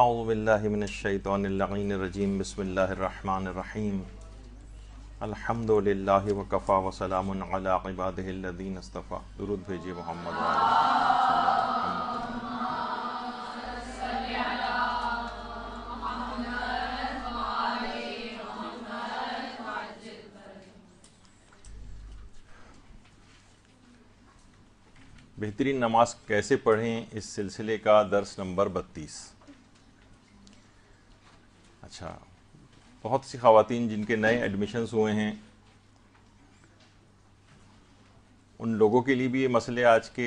अउबिल्लिमिनशैतरजीम बसमीम अलहमदिल्ला वकफ़ा वसलाम अलाबादीन अस्तफ़ा दुरुद भेजिए मोहम्मद बेहतरीन नमाज कैसे पढ़ें इस सिलसिले का दर्स नंबर बत्तीस अच्छा बहुत सी खातन जिनके नए एडमिशन्स हुए हैं उन लोगों के लिए भी ये मसले आज के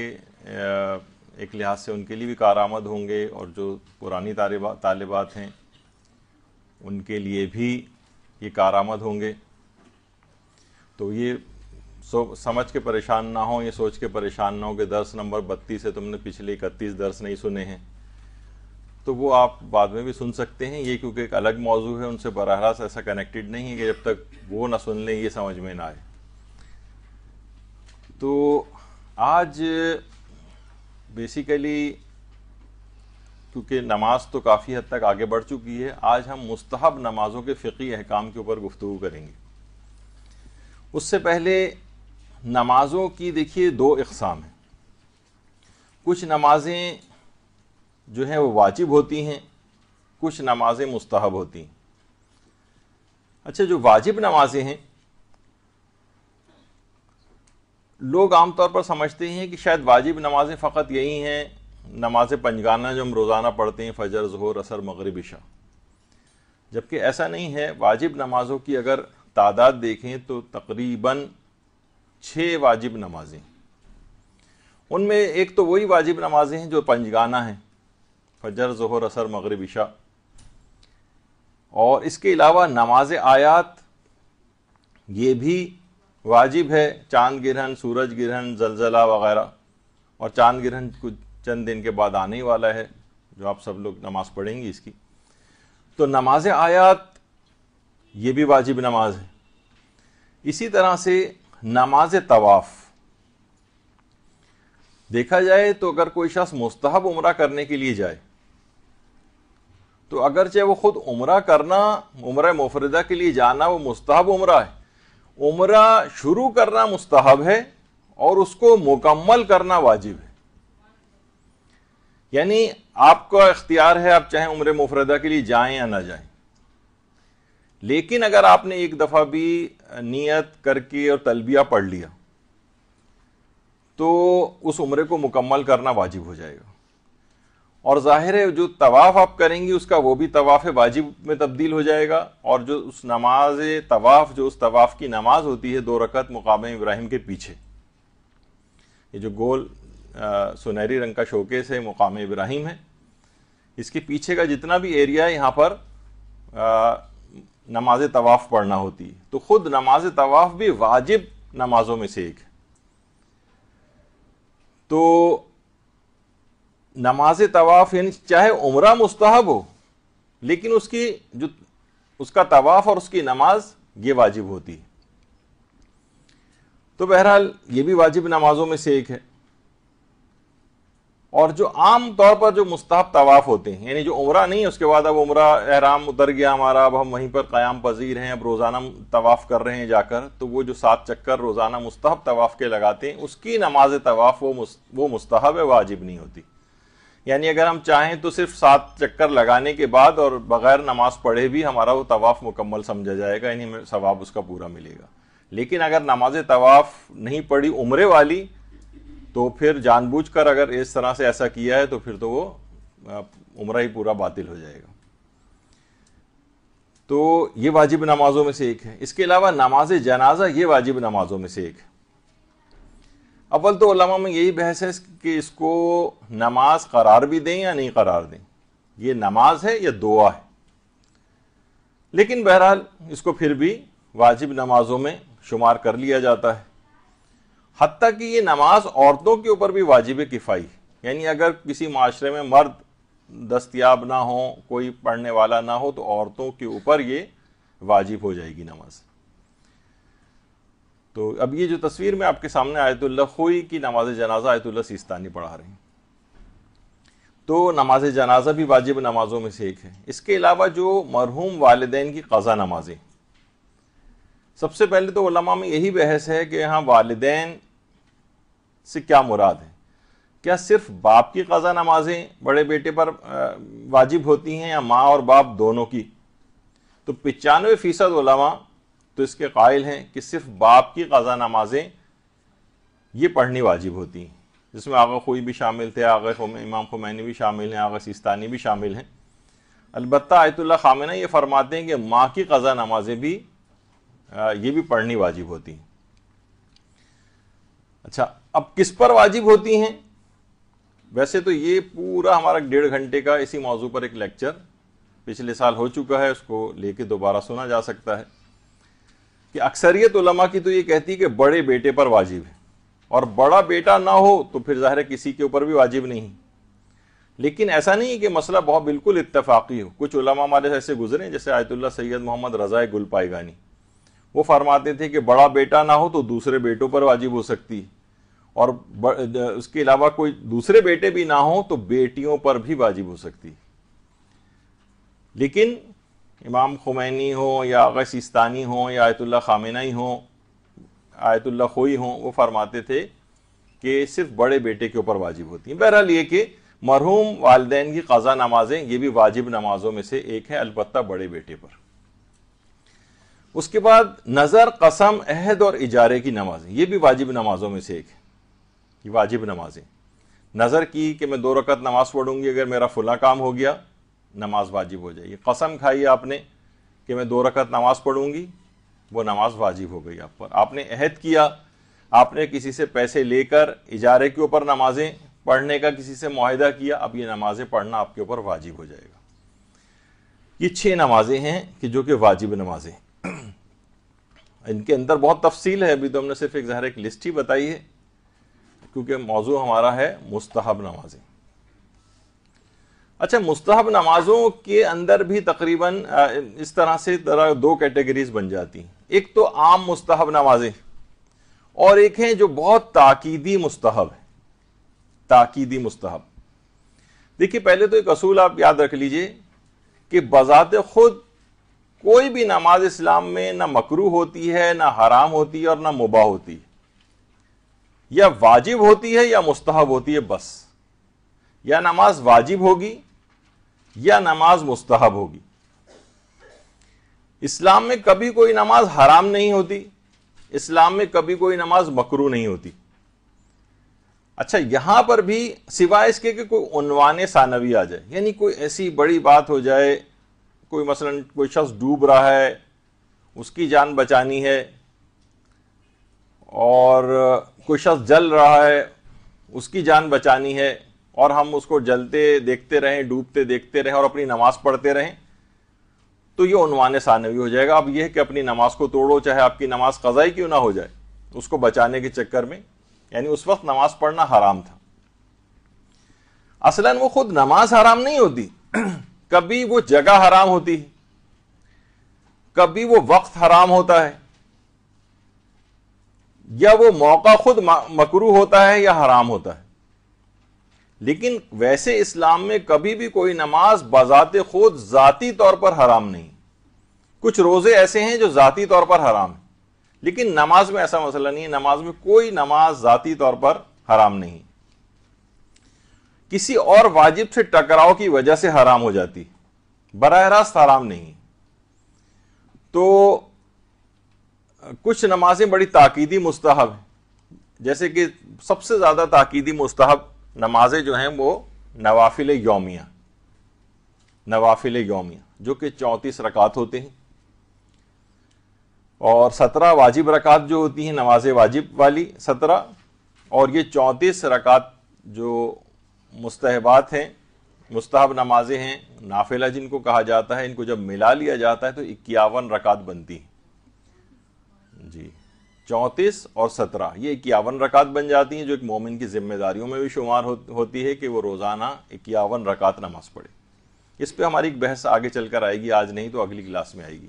एक लिहाज से उनके लिए भी कारामद होंगे और जो पुरानी तालिबात हैं उनके लिए भी ये कारामद होंगे तो ये सो समझ के परेशान ना हो ये सोच के परेशान ना हो कि दस नंबर बत्तीस है तुमने पिछले इकतीस दर्स नहीं सुने हैं तो वो आप बाद में भी सुन सकते हैं ये क्योंकि एक अलग मौजू है उनसे बरह रास्त ऐसा कनेक्टेड नहीं है कि जब तक वो ना सुन लें ये समझ में ना आए तो आज बेसिकली क्योंकि नमाज तो काफ़ी हद तक आगे बढ़ चुकी है आज हम मुस्तहब नमाज़ों के फ़िकी अहकाम के ऊपर गुफ्तु करेंगे उससे पहले नमाज़ों की देखिए दो इकसाम हैं कुछ नमाज़ें जो हैं वो वाजिब होती हैं कुछ नमाजें मुस्तहब होती हैं अच्छा जो वाजिब नमाजें हैं लोग आमतौर पर समझते हैं कि शायद वाजिब नमाजें फ़कत यही हैं नमाज पंजगाना जो हम रोज़ाना पढ़ते हैं फजर जहर असर मगरब इशा जबकि ऐसा नहीं है वाजिब नमाज़ों की अगर तादाद देखें तो तकरीबन छः वाजिब नमाजें उनमें एक तो वही वाजिब नमाजें हैं जो पंजगाना हैं फजर जहर असर मगरब इशा और इसके अलावा नमाज आयात ये भी वाजिब है चांद गिरहन सूरज ग्रहण जलजला वगैरह और चांद ग्रहण कुछ चंद दिन के बाद आने ही वाला है जो आप सब लोग नमाज़ पढ़ेंगी इसकी तो नमाज आयात ये भी वाजिब नमाज है इसी तरह से नमाज तवाफ़ देखा जाए तो अगर कोई शख्स मुस्तहब उम्र करने के लिए जाए तो अगरचे वो ख़ुद उम्र करना उम्र मुफरदा के लिए जाना वो मुस्तहब उम्र है उम्र शुरू करना मुस्तहब है और उसको मुकम्मल करना वाजिब है यानी आपका इख्तियार है आप चाहे उम्र मुफरदा के लिए जाएं या ना जाएं लेकिन अगर आपने एक दफ़ा भी नियत करके और तलबिया पढ़ लिया तो उस उम्र को मुकम्मल करना वाजिब हो जाएगा और ज़ाहिर है जो तवाफ़ आप करेंगी उसका वो भी तवाफ़ वाजिब में तब्दील हो जाएगा और जो उस नमाज तवाफ़ जो उस तवाफ़ की नमाज होती है दो रकत मुकाम इब्राहिम के पीछे ये जो गोल आ, सुनहरी रंग का शोकेस है मुकाम इब्राहिम है इसके पीछे का जितना भी एरिया है यहाँ पर आ, नमाज तवाफ़ पढ़ना होती है तो ख़ुद नमाज तवाफ़ भी वाजिब नमाजों में से एक है तो नमाज तवाफ़ यानी चाहे उम्र मुस्तहब हो लेकिन उसकी जो उसका तवाफ़ और उसकी नमाज ये वाजिब होती है तो बहरहाल ये भी वाजिब नमाजों में से एक है और जो आम तौर पर जो मुस्ताब तवाफ़ होते हैं यानी जो उम्र नहीं है उसके बाद अब उम्र अहराम उतर गया हमारा अब हम वहीं पर क़्याम पजीर हैं अब रोज़ाना तवाफ़ कर रहे हैं जाकर तो वो जो सात चक्कर रोज़ाना मुस्तहब तवाफ़ के लगाते हैं उसकी नमाज तवाफ़ वो मुस्त, वो मुस्तहब है वाजिब नहीं होती यानी अगर हम चाहें तो सिर्फ सात चक्कर लगाने के बाद और बगैर नमाज पढ़े भी हमारा वो तवाफ़ मुकम्मल समझा जाएगा यानी हमें सवाब उसका पूरा मिलेगा लेकिन अगर नमाज तवाफ़ नहीं पढ़ी उम्र वाली तो फिर जानबूझ कर अगर इस तरह से ऐसा किया है तो फिर तो वो उम्र ही पूरा बातिल हो जाएगा तो ये वाजिब नमाज़ों में से एक है इसके अलावा नमाज जनाजा ये वाजिब नमाज़ों में से एक है अव्वल तो उलमा में यही बहस है कि इसको नमाज करार भी दें या नहीं करार दें ये नमाज है या दुआ है लेकिन बहरहाल इसको फिर भी वाजिब नमाजों में शुमार कर लिया जाता है हती कि ये नमाज औरतों के ऊपर भी वाजिब किफ़ाई है यानी अगर किसी माशरे में मर्द दस्तियाब ना हो कोई पढ़ने वाला ना हो तो औरतों के ऊपर ये वाजिब हो जाएगी नमाज़ तो अब ये जो तस्वीर में आपके सामने आयतुल्ला खोई की नमाज जनाजा आयतुल्ला सिस्तानी पढ़ा रही तो नमाज जनाजा भी वाजिब नमाजों में से एक है इसके अलावा जो मरहूम वालदेन की कज़ा नमाजें सबसे पहले तो उलमा में यही बहस है कि यहाँ वालदेन से क्या मुराद है क्या सिर्फ बाप की कज़ा नमाजें बड़े बेटे पर वाजिब होती हैं या माँ और बाप दोनों की तो पचानवे फ़ीसद तो इसके कायल हैं कि सिर्फ बाप की गजा नमाजें ये पढ़नी वाजिब होती हैं जिसमें आगा खोई भी शामिल थे आगा इमाम खुमैनी भी शामिल हैं आगा सिस्तानी भी शामिल हैं अलबत् आयतुल्ला खामिना ये फरमाते हैं कि माँ की गजा नमाजें भी ये भी पढ़नी वाजिब होती हैं अच्छा अब किस पर वाजिब होती हैं वैसे तो ये पूरा हमारा डेढ़ घंटे का इसी मौजू पर एक लेक्चर पिछले साल हो चुका है उसको लेके दोबारा सुना जा सकता है कि अक्सरियत उलमा की तो ये कहती है कि बड़े बेटे पर वाजिब है और बड़ा बेटा ना हो तो फिर ज़ाहिर किसी के ऊपर भी वाजिब नहीं लेकिन ऐसा नहीं है कि मसला बहुत बिल्कुल इत्तफाक़ी हो कुछ उलमा हमारे ऐसे गुजरे जैसे Ayatollah Sayyid Mohammad Reza Golpaygani वो फरमाते थे कि बड़ा बेटा ना हो तो दूसरे बेटों पर वाजिब हो सकती है और उसके अलावा कोई दूसरे बेटे भी ना हो तो बेटियों पर भी वाजिब हो सकती है लेकिन इमाम खुमैनी हो या आगा हाँ। सिस्तानी हो या आयतुल्ला खामिनाई हो आयतुल्ला खोई हो वो फरमाते थे कि सिर्फ बड़े बेटे के ऊपर वाजिब होती हैं बहरहाल ये कि मरहूम वालदेन की कज़ा नमाजें ये भी वाजिब नमाजों में से एक है अलबत् बड़े बेटे पर उसके बाद नज़र कसम अहद और इजारे की नमाजें ये भी वाजिब नमाजों में से एक है ये वाजिब नमाजें नज़र की कि मैं दो रकत नमाज़ पढ़ूंगी अगर मेरा फुला काम हो गया नमाज वाजिब हो जाएगी कसम खाई आपने कि मैं दो रकत नमाज पढ़ूंगी वो नमाज वाजिब हो गई आप पर आपने अहद किया आपने किसी से पैसे लेकर इजारे के ऊपर नमाजें पढ़ने का किसी से माहदा किया अब ये नमाजें पढ़ना आपके ऊपर वाजिब हो जाएगा ये छः नमाजें हैं कि जो कि वाजिब नमाजें इनके अंदर बहुत तफसील है अभी तो हमने सिर्फ एक ज़ाहिर एक लिस्ट ही बताई है क्योंकि मौजू हमारा है मुस्तहब नमाजें अच्छा मुस्तहब नमाजों के अंदर भी तकरीबन इस तरह से तरह दो कैटेगरीज बन जाती हैं एक तो आम मुस्तहब नमाजें और एक हैं जो बहुत ताकीदी मुस्तहब है ताकीदी मुस्तहब देखिए पहले तो एक असूल आप याद रख लीजिए कि बजात खुद कोई भी नमाज इस्लाम में ना मकरू होती है ना हराम होती है और ना मुबा होती है या वाजिब होती है या मुस्तहब होती है बस या नमाज वाजिब होगी या नमाज मुस्तहब होगी इस्लाम में कभी कोई नमाज हराम नहीं होती इस्लाम में कभी कोई नमाज मकरू नहीं होती अच्छा यहां पर भी सिवाय इसके कि कोई उनवान सानवी आ जाए यानी कोई ऐसी बड़ी बात हो जाए कोई मसलन कोई शख्स डूब रहा है उसकी जान बचानी है और कोई शख्स जल रहा है उसकी जान बचानी है और हम उसको जलते देखते रहें डूबते देखते रहें और अपनी नमाज पढ़ते रहें तो ये उनवान सानवी हो जाएगा अब यह कि अपनी नमाज को तोड़ो चाहे आपकी नमाज कज़ाई क्यों ना हो जाए उसको बचाने के चक्कर में यानी उस वक्त नमाज पढ़ना हराम था असलन वो खुद नमाज हराम नहीं होती कभी वो जगह हराम होती है कभी वो वक्त हराम होता है या वो मौका खुद मकरू होता है या हराम होता है लेकिन वैसे इस्लाम में कभी भी कोई नमाज बजात खुद ज़ाती तौर पर हराम नहीं कुछ रोज़े ऐसे हैं जो ज़ाती तौर पर हराम है लेकिन नमाज में ऐसा मसला नहीं है नमाज में कोई नमाज ज़ाती तौर पर हराम नहीं किसी और वाजिब से टकराव की वजह से हराम हो जाती बरह रास्त हराम नहीं तो कुछ नमाजें बड़ी ताकीदी मुस्तहब हैं जैसे कि सबसे ज़्यादा ताकीदी मुस्तहब नमाजें जो हैं वो नवाफिल यौमिया नवाफिल यौमिया जो कि चौंतीस रकात होते हैं और सत्रह वाजिब रकात जो होती हैं नमाज वाजिब वाली सत्रह और ये चौंतीस रकात जो मुस्तहबात हैं मुस्तहब नमाजें हैं नाफिला जिनको कहा जाता है इनको जब मिला लिया जाता है तो इक्यावन रकात बनती हैं जी चौंतीस और सत्रह ये इक्यावन रकात बन जाती हैं जो एक मोमिन की जिम्मेदारियों में भी शुमार हो, होती है कि वो रोज़ाना इक्यावन रकात नमाज पढ़े इस पर हमारी एक बहस आगे चल कर आएगी आज नहीं तो अगली क्लास में आएगी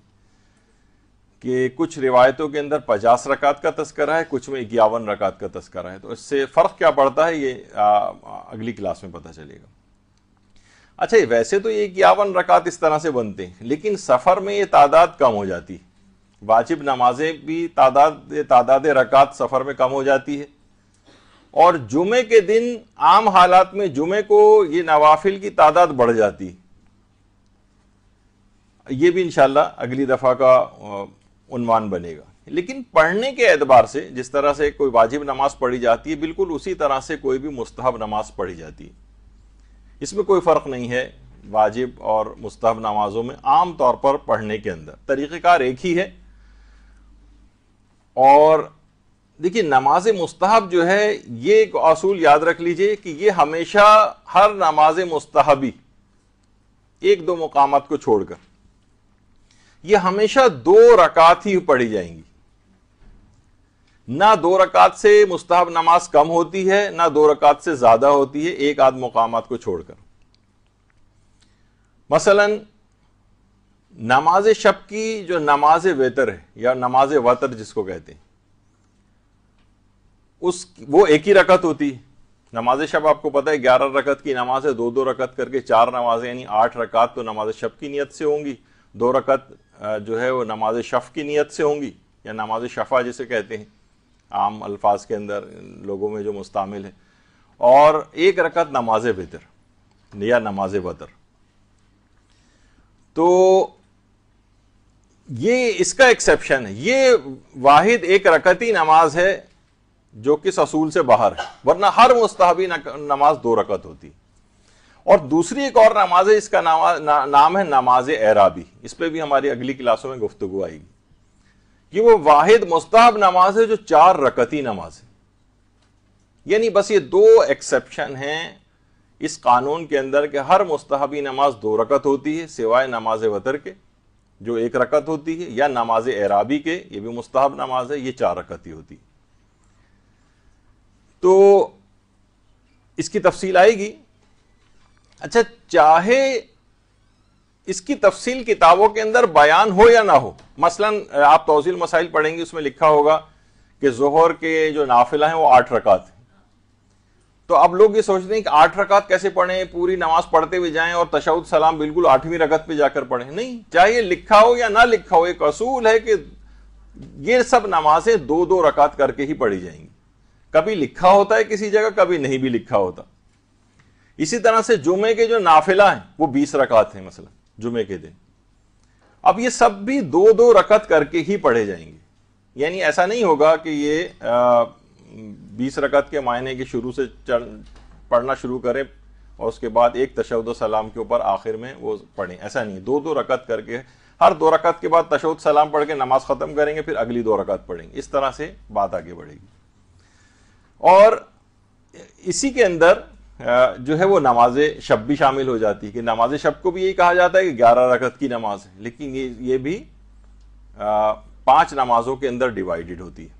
कि कुछ रिवायतों के अंदर पचास रकात का तस्करा है कुछ में इक्यावन रकात का तस्करा है तो इससे फ़र्क क्या पड़ता है ये आ, अगली क्लास में पता चलेगा अच्छा वैसे तो ये इक्यावन रकात इस तरह से बनते हैं लेकिन सफ़र में ये तादाद कम हो जाती है वाजिब नमाजें भी तादाद तादाद रकात सफ़र में कम हो जाती है और जुमे के दिन आम हालात में जुमे को ये नवाफिल की तादाद बढ़ जाती है ये भी इनशाला अगली दफ़ा का उन्वान बनेगा लेकिन पढ़ने के एतबार से जिस तरह से कोई वाजिब नमाज पढ़ी जाती है बिल्कुल उसी तरह से कोई भी मुस्तहब नमाज पढ़ी जाती है इसमें कोई फ़र्क नहीं है वाजिब और मुस्तहब नमाजों में आम तौर पर पढ़ने के अंदर तरीक़ेकार एक ही है और देखिए नमाज मुस्तहब जो है ये एक असूल याद रख लीजिए कि ये हमेशा हर नमाज मुस्तहबी एक दो मकाम को छोड़कर ये हमेशा दो रकात ही पढ़ी जाएंगी ना दो रकात से मुस्तहब नमाज कम होती है ना दो रकात से ज्यादा होती है एक आध मकाम को छोड़कर मसलन नमाज शब की जो नमाज वेतर है या नमाज वतर जिसको कहते हैं उस वो एक ही रकत होती है नमाज शब आपको पता है ग्यारह रकत की नमाज है दो दो रकत करके चार नमाजें यानी आठ रकात तो नमाज शब की नीयत से होंगी दो रकत जो है वो नमाज शफ़ की नीयत से होंगी या नमाज शफ़ा जिसे कहते हैं आम अल्फाज के अंदर लोगों में जो मुस्तमिल है और एक रकत नमाज वितर या नमाज वतर तो ये इसका एक्सेप्शन है ये वाहिद एक रकती नमाज है जो कि ससूल से बाहर है वरना हर मुस्ताबी नमाज दो रकत होती और दूसरी एक और नमाज है इसका ना, नाम है नमाज एराबी इस पर भी हमारी अगली क्लासों में गुफ्तु आएगी कि वो वाहिद मुस्ताब नमाज है जो चार रकती नमाज है यानी बस ये दो एक्सेप्शन हैं इस कानून के अंदर के हर मुस्ताबी नमाज दो रकत होती है सिवाय नमाज वतर के जो एक रकत होती है या नमाज एराबी के ये भी मुस्ताहब नमाज है ये चार रकत ही होती है तो इसकी तफसील आएगी अच्छा चाहे इसकी तफसील किताबों के अंदर बयान हो या ना हो मसलन आप तोजील मसाइल पढ़ेंगे उसमें लिखा होगा कि जहर के जो नाफिला हैं वो आठ रकात हैं तो अब लोग ये सोचते हैं कि आठ रकात कैसे पढ़ें पूरी नमाज पढ़ते हुए जाएं और तशाउद सलाम बिल्कुल आठवीं रकत पे जाकर पढ़ें नहीं चाहे लिखा हो या ना लिखा हो एक असूल है कि ये सब नमाजें दो दो रकात करके ही पढ़ी जाएंगी कभी लिखा होता है किसी जगह कभी नहीं भी लिखा होता इसी तरह से जुमे के जो नाफिला हैं वो बीस रकात हैं मसला जुमे के दिन अब ये सब भी दो दो रकत करके ही पढ़े जाएंगे यानी ऐसा नहीं होगा कि ये आ, बीस रकत के मायने के शुरू से पढ़ना शुरू करें और उसके बाद एक तशद सलाम के ऊपर आखिर में वो पढ़ें ऐसा नहीं दो दो रकत करके हर दो रकत के बाद तशद सलाम पढ़ के नमाज ख़त्म करेंगे फिर अगली दो रकत पढ़ेंगे इस तरह से बात आगे बढ़ेगी और इसी के अंदर जो है वो नमाज शब भी शामिल हो जाती है कि नमाज शब को भी यही कहा जाता है कि ग्यारह रकत की नमाज है लेकिन ये ये भी पांच नमाजों के अंदर डिवाइडेड होती है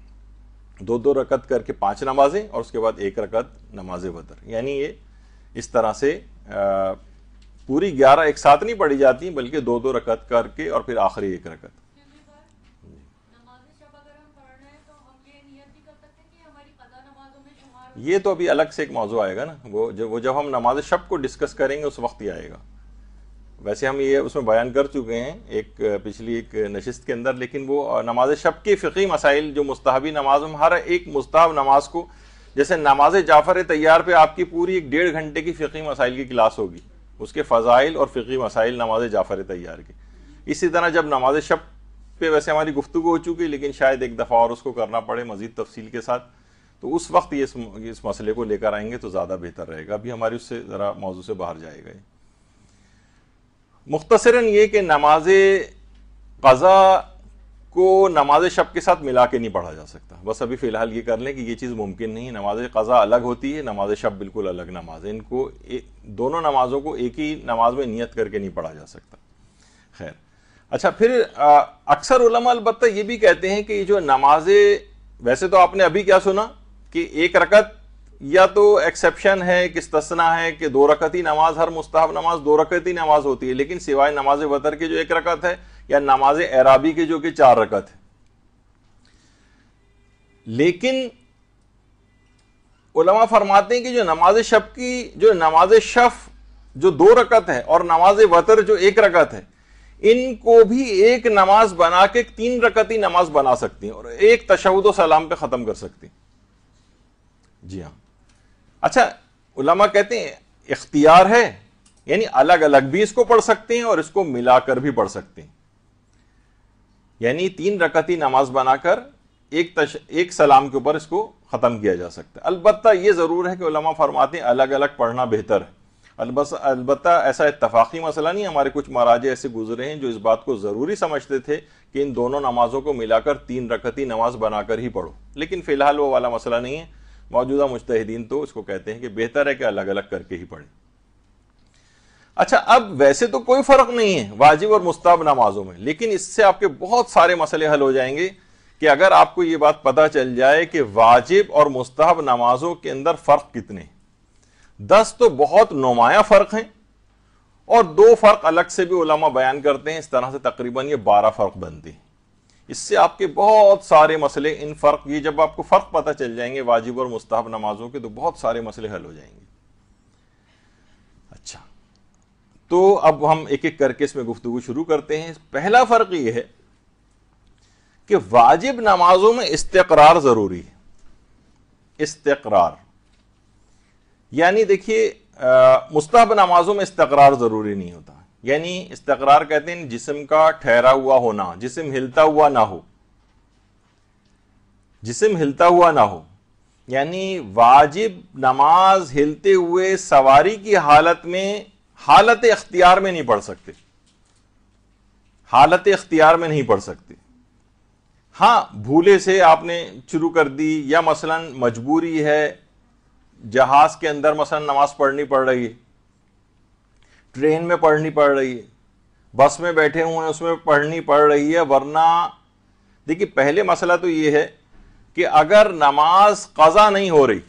दो दो रकत करके पांच नमाजें और उसके बाद एक रकत नमाज वतर यानी ये इस तरह से पूरी ग्यारह एक साथ नहीं पढ़ी जाती बल्कि दो दो रकत करके और फिर आखिरी एक रकत ये तो अभी अलग से एक मौजू आएगा ना वो जब वो जब हम नमाज शब को डिस्कस करेंगे उस वक्त ही आएगा वैसे हम ये उसमें बयान कर चुके हैं एक पिछली एक नशस्त के अंदर लेकिन वो नमाज शब के फ़िकी मसाइल जो मुस्तबी नमाज हम हर एक मुस्ताब नमाज को जैसे नमाज जाफ़र तैयार पे आपकी पूरी एक डेढ़ घंटे की फ़िकी मसाइल की क्लास होगी उसके फ़जाइल और फ़िकी मसाइल नमाज जाफ़र तैयार के इसी तरह जब नमाज शब पे वैसे हमारी गुफ्तु हो चुकी लेकिन शायद एक दफ़ा और उसको करना पड़े मज़ीद तफसील के साथ तो उस वक्त ये इस, इस मसले को लेकर आएंगे तो ज़्यादा बेहतर रहेगा अभी हमारी उससे ज़रा मौजू से बाहर जाएगा मुख्तसरा ये कि नमाज कज़ा को नमाज शब के साथ मिला के नहीं पढ़ा जा सकता बस अभी फ़िलहाल ये कर लें कि ये चीज़ मुमकिन नहीं नमाज कज़ा अलग होती है नमाज शब बिल्कुल अलग नमाज है इनको ए, दोनों नमाज़ों को एक ही नमाज में नियत करके नहीं पढ़ा जा सकता खैर अच्छा फिर अक्सर अलबत् ये भी कहते हैं कि जो नमाज वैसे तो आपने अभी क्या सुना कि एक रकत या तो एक्सेप्शन है कि तस्ना है कि दो रकती नमाज हर मुस्ताब नमाज दो रकती नमाज होती है लेकिन सिवाय नमाज वतर की जो एक रकत है या नमाज एराबी की जो कि चार रकत है लेकिन उलमा फरमाते हैं कि जो नमाज शब की जो नमाज शफ जो दो रकत है और नमाज वतर जो एक रकत है इनको भी एक नमाज बना के तीन रकती नमाज बना सकती है और एक तशद सलाम पे ख़त्म कर सकती है जी हाँ अच्छा उलमा कहते हैं इख्तियार है यानी अलग अलग भी इसको पढ़ सकते हैं और इसको मिलाकर भी पढ़ सकते हैं यानी तीन रकती नमाज बनाकर एक तश, एक सलाम के ऊपर इसको ख़त्म किया जा सकता है अलबत् ये ज़रूर है कि उलमा फरमाते हैं अलग अलग पढ़ना बेहतर है अलबत् ऐसा इतफाक़ी मसला नहीं हमारे कुछ महाराजे ऐसे गुजरे हैं जो इस बात को ज़रूरी समझते थे कि इन दोनों नमाज़ों को मिलाकर तीन रकती नमाज बनाकर ही पढ़ो लेकिन फ़िलहाल वो वाला मसला नहीं है मौजूदा मुश्तहदीन तो उसको कहते हैं कि बेहतर है कि अलग अलग करके ही पढ़ें अच्छा अब वैसे तो कोई फर्क नहीं है वाजिब और मुस्ताब नमाजों में लेकिन इससे आपके बहुत सारे मसले हल हो जाएंगे कि अगर आपको ये बात पता चल जाए कि वाजिब और मुस्ताब नमाजों के अंदर फ़र्क कितने दस तो बहुत नुमाया फ़र्क हैं और दो फ़र्क अलग से भी उलमा बयान करते हैं इस तरह से तकरीबन ये बारह फ़र्क बनते हैं इससे आपके बहुत सारे मसले इन फ़र्क ये जब आपको फ़र्क पता चल जाएंगे वाजिब और मुस्ताहब नमाजों के तो बहुत सारे मसले हल हो जाएंगे अच्छा तो अब हम एक एक करके इसमें गुफ्तु शुरू करते हैं पहला फ़र्क ये है कि वाजिब नमाजों में इस्तकरार ज़रूरी है इस्तकरार यानी देखिए मुस्ताहब नमाजों में इस्तकरार ज़रूरी नहीं होता यानी इस्तकरार कहते हैं जिसम का ठहरा हुआ होना जिसम हिलता हुआ ना हो जिसम हिलता हुआ ना हो यानी वाजिब नमाज हिलते हुए सवारी की हालत में हालत अख्तियार में नहीं पढ़ सकते हालत अख्तियार में नहीं पढ़ सकते हाँ भूले से आपने शुरू कर दी या मसलन मजबूरी है जहाज के अंदर मसलन नमाज पढ़नी पड़ रही है ट्रेन में पढ़नी पड़ रही है बस में बैठे हुए हैं उसमें पढ़नी पड़ रही है वरना देखिए पहले मसला तो ये है कि अगर नमाज कज़ा नहीं हो रही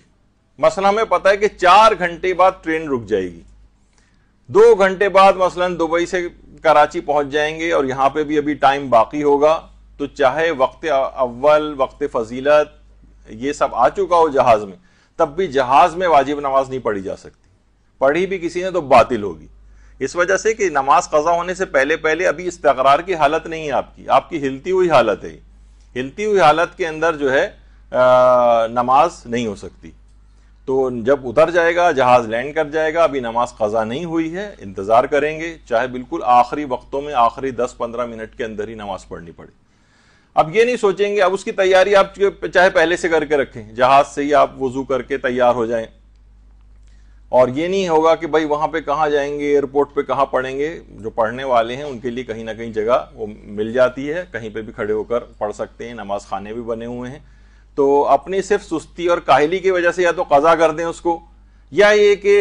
मसला हमें पता है कि चार घंटे बाद ट्रेन रुक जाएगी दो घंटे बाद मसलन दुबई से कराची पहुंच जाएंगे और यहाँ पे भी अभी टाइम बाकी होगा तो चाहे वक्त अव्वल वक्त फजीलत ये सब आ चुका हो जहाज़ में तब भी जहाज़ में वाजिब नमाज नहीं पढ़ी जा सकती पढ़ी भी किसी ने तो बातिल होगी इस वजह से कि नमाज कज़ा होने से पहले पहले अभी इस्तरार की हालत नहीं है आपकी आपकी हिलती हुई हालत है हिलती हुई हालत के अंदर जो है आ, नमाज नहीं हो सकती तो जब उतर जाएगा जहाज़ लैंड कर जाएगा अभी नमाज कज़ा नहीं हुई है इंतज़ार करेंगे चाहे बिल्कुल आखिरी वक्तों में आखिरी 10-15 मिनट के अंदर ही नमाज़ पढ़नी पड़े अब ये नहीं सोचेंगे अब उसकी तैयारी आप चाहे पहले से करके रखें जहाज़ से ही आप वज़ू करके तैयार हो जाएं और ये नहीं होगा कि भाई वहाँ पे कहाँ जाएंगे एयरपोर्ट पे कहाँ पढ़ेंगे जो पढ़ने वाले हैं उनके लिए कहीं ना कहीं जगह वो मिल जाती है कहीं पे भी खड़े होकर पढ़ सकते हैं नमाज खाने भी बने हुए हैं तो अपनी सिर्फ सुस्ती और काहली की वजह से या तो कज़ा कर दें उसको या ये कि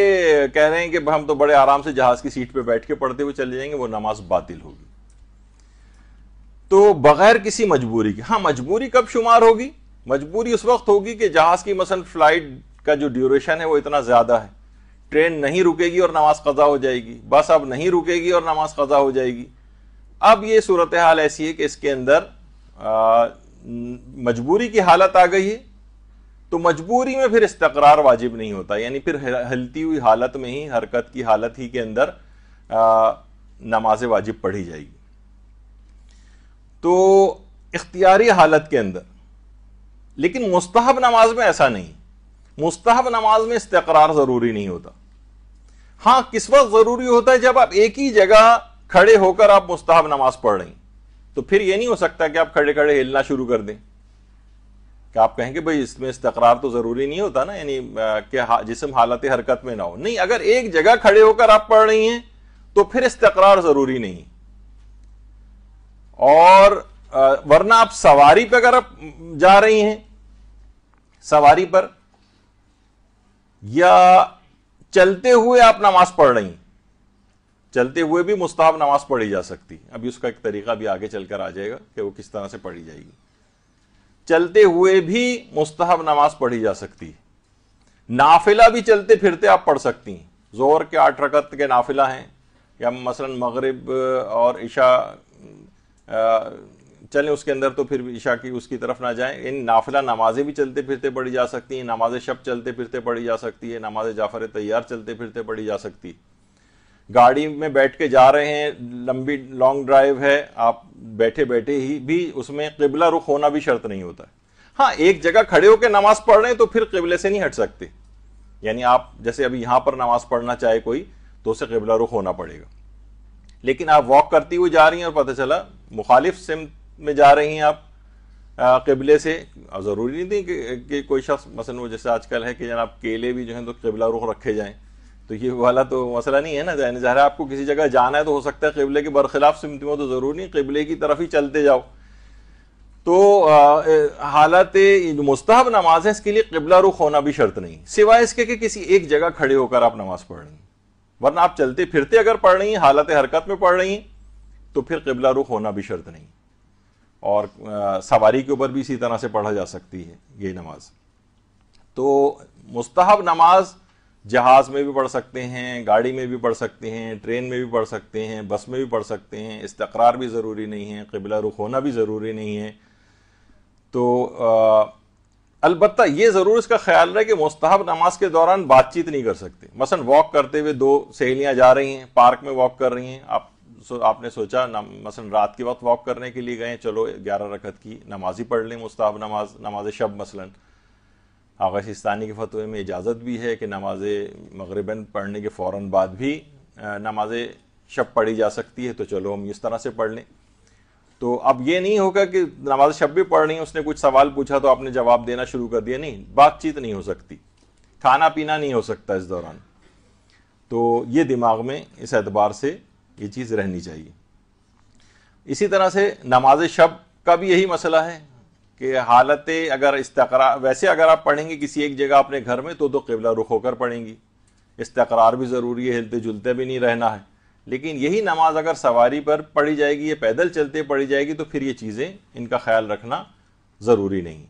कह रहे हैं कि हम तो बड़े आराम से जहाज़ की सीट पर बैठ के पढ़ते हुए चले जाएंगे वो नमाज बातिल होगी तो बगैर किसी मजबूरी के हाँ मजबूरी कब शुमार होगी मजबूरी उस वक्त होगी कि जहाज़ की मसल फ्लाइट का जो ड्यूरेशन है वो इतना ज़्यादा है ट्रेन नहीं रुकेगी और नमाज कज़ा हो जाएगी बस अब नहीं रुकेगी और नमाज कज़ा हो जाएगी अब ये सूरत हाल ऐसी है कि इसके अंदर मजबूरी की हालत आ गई है तो मजबूरी में फिर इस्तकरार वाजिब नहीं होता यानी फिर हलती हुई हालत में ही हरकत की हालत ही के अंदर नमाज वाजिब पढ़ी जाएगी तो इख्तियारी हालत के अंदर लेकिन मुस्तहब नमाज में ऐसा नहीं मुस्तहब नमाज में इस्तकरार ज़रूरी नहीं होता हाँ किस वक्त जरूरी होता है जब आप एक ही जगह खड़े होकर आप मुस्ताब नमाज पढ़ रही तो फिर यह नहीं हो सकता कि आप खड़े खड़े हिलना शुरू कर दें कि आप कहें कि भाई इसमें इस्तकरार तो ज़रूरी नहीं होता ना यानी कि जिसम हालत हरकत में ना हो नहीं अगर एक जगह खड़े होकर आप पढ़ रही हैं तो फिर इस्तकरार ज़रूरी नहीं और वरना आप सवारी पर अगर आप जा रही हैं सवारी पर या चलते हुए आप नमाज पढ़ रही चलते हुए भी मुस्ताब नमाज पढ़ी जा सकती है अभी उसका एक तरीका भी आगे चलकर आ जाएगा कि वो किस तरह से पढ़ी जाएगी चलते हुए भी मुस्ताब नमाज पढ़ी जा सकती है नाफिला भी चलते फिरते आप पढ़ सकती हैं के आठ रकत के नाफिला हैं या मसलन मगरिब और ईशा चलें उसके अंदर तो फिर ईशा की उसकी तरफ ना जाएं इन नाफिला नमाजें भी चलते फिरते पढ़ी जा सकती हैं नमाज शब चलते फिरते पढ़ी जा सकती है नमाज जाफर तैयार चलते फिरते पढ़ी जा सकती गाड़ी में बैठ के जा रहे हैं लंबी लॉन्ग ड्राइव है आप बैठे बैठे ही भी उसमें किबला रुख होना भी शर्त नहीं होता है हाँ एक जगह खड़े होकर नमाज पढ़ रहे हैं तो फिर किबले से नहीं हट सकते यानी आप जैसे अभी यहां पर नमाज पढ़ना चाहे कोई तो उसे किबला रुख होना पड़ेगा लेकिन आप वॉक करती हुई जा रही हैं और पता चला मुखालिफ सिमत में जा रही हैं आप कबले से ज़रूरी नहीं कि, कि कोई शख्स मसलन वो जैसे आजकल है कि जनाब केले भी जो हैं तो कबला रुख रखे जाएँ तो ये वाला तो मसला नहीं है ना जहन जहरा आपको किसी जगह जाना है तो हो सकता है कबले के बरखिलाफ सिमती हो तो ज़रूरी नहीं कबले की तरफ ही चलते जाओ तो हालत मुस्तहब नमाज है इसके लिए कबला रुख होना भी शर्त नहीं सिवाय इसके कि किसी एक जगह खड़े होकर आप नमाज पढ़ रही वरना आप चलते फिरते अगर पढ़ रही हैं हालत हरकत में पढ़ रही हैं तो फिर कबला रुख होना भी शर्त नहीं और सवारी के ऊपर भी इसी तरह से पढ़ा जा सकती है ये नमाज तो मुस्तहब नमाज जहाज में भी पढ़ सकते हैं गाड़ी में भी पढ़ सकते हैं ट्रेन में भी पढ़ सकते हैं बस में भी पढ़ सकते हैं इस्तकरार भी ज़रूरी नहीं है कबिला रुख होना भी ज़रूरी नहीं है तो अलबत् ये ज़रूर इसका ख्याल रहे कि मुस्तहब नमाज के दौरान बातचीत नहीं कर सकते मसलन वॉक करते हुए दो सहेलियाँ जा रही हैं पार्क में वॉक कर रही हैं आप सो आपने सोचा मसलन रात के वक्त वॉक करने के लिए गए चलो ग्यारह रकत की नमाजी पढ़ लें मुस्ताब नमाज नमाज शब मसलन आगा सिस्तानी के फतवे में इजाज़त भी है कि नमाज मगरबन पढ़ने के फ़ौर बाद भी नमाज शब पढ़ी जा सकती है तो चलो हम इस तरह से पढ़ लें तो अब ये नहीं होगा कि नमाज शब भी पढ़ रही है उसने कुछ सवाल पूछा तो आपने जवाब देना शुरू कर दिया नहीं बातचीत नहीं हो सकती खाना पीना नहीं हो सकता इस दौरान तो ये दिमाग में इस एतबार से ये चीज़ रहनी चाहिए इसी तरह से नमाज शब का भी यही मसला है कि हालत अगर इस्तकरार वैसे अगर आप पढ़ेंगे किसी एक जगह अपने घर में तो तो कबला रुख होकर पढ़ेंगी इस्तकरार भी ज़रूरी है हिलते जुलते भी नहीं रहना है लेकिन यही नमाज अगर सवारी पर पढ़ी जाएगी या पैदल चलते पढ़ी जाएगी तो फिर ये चीज़ें इनका ख्याल रखना ज़रूरी नहीं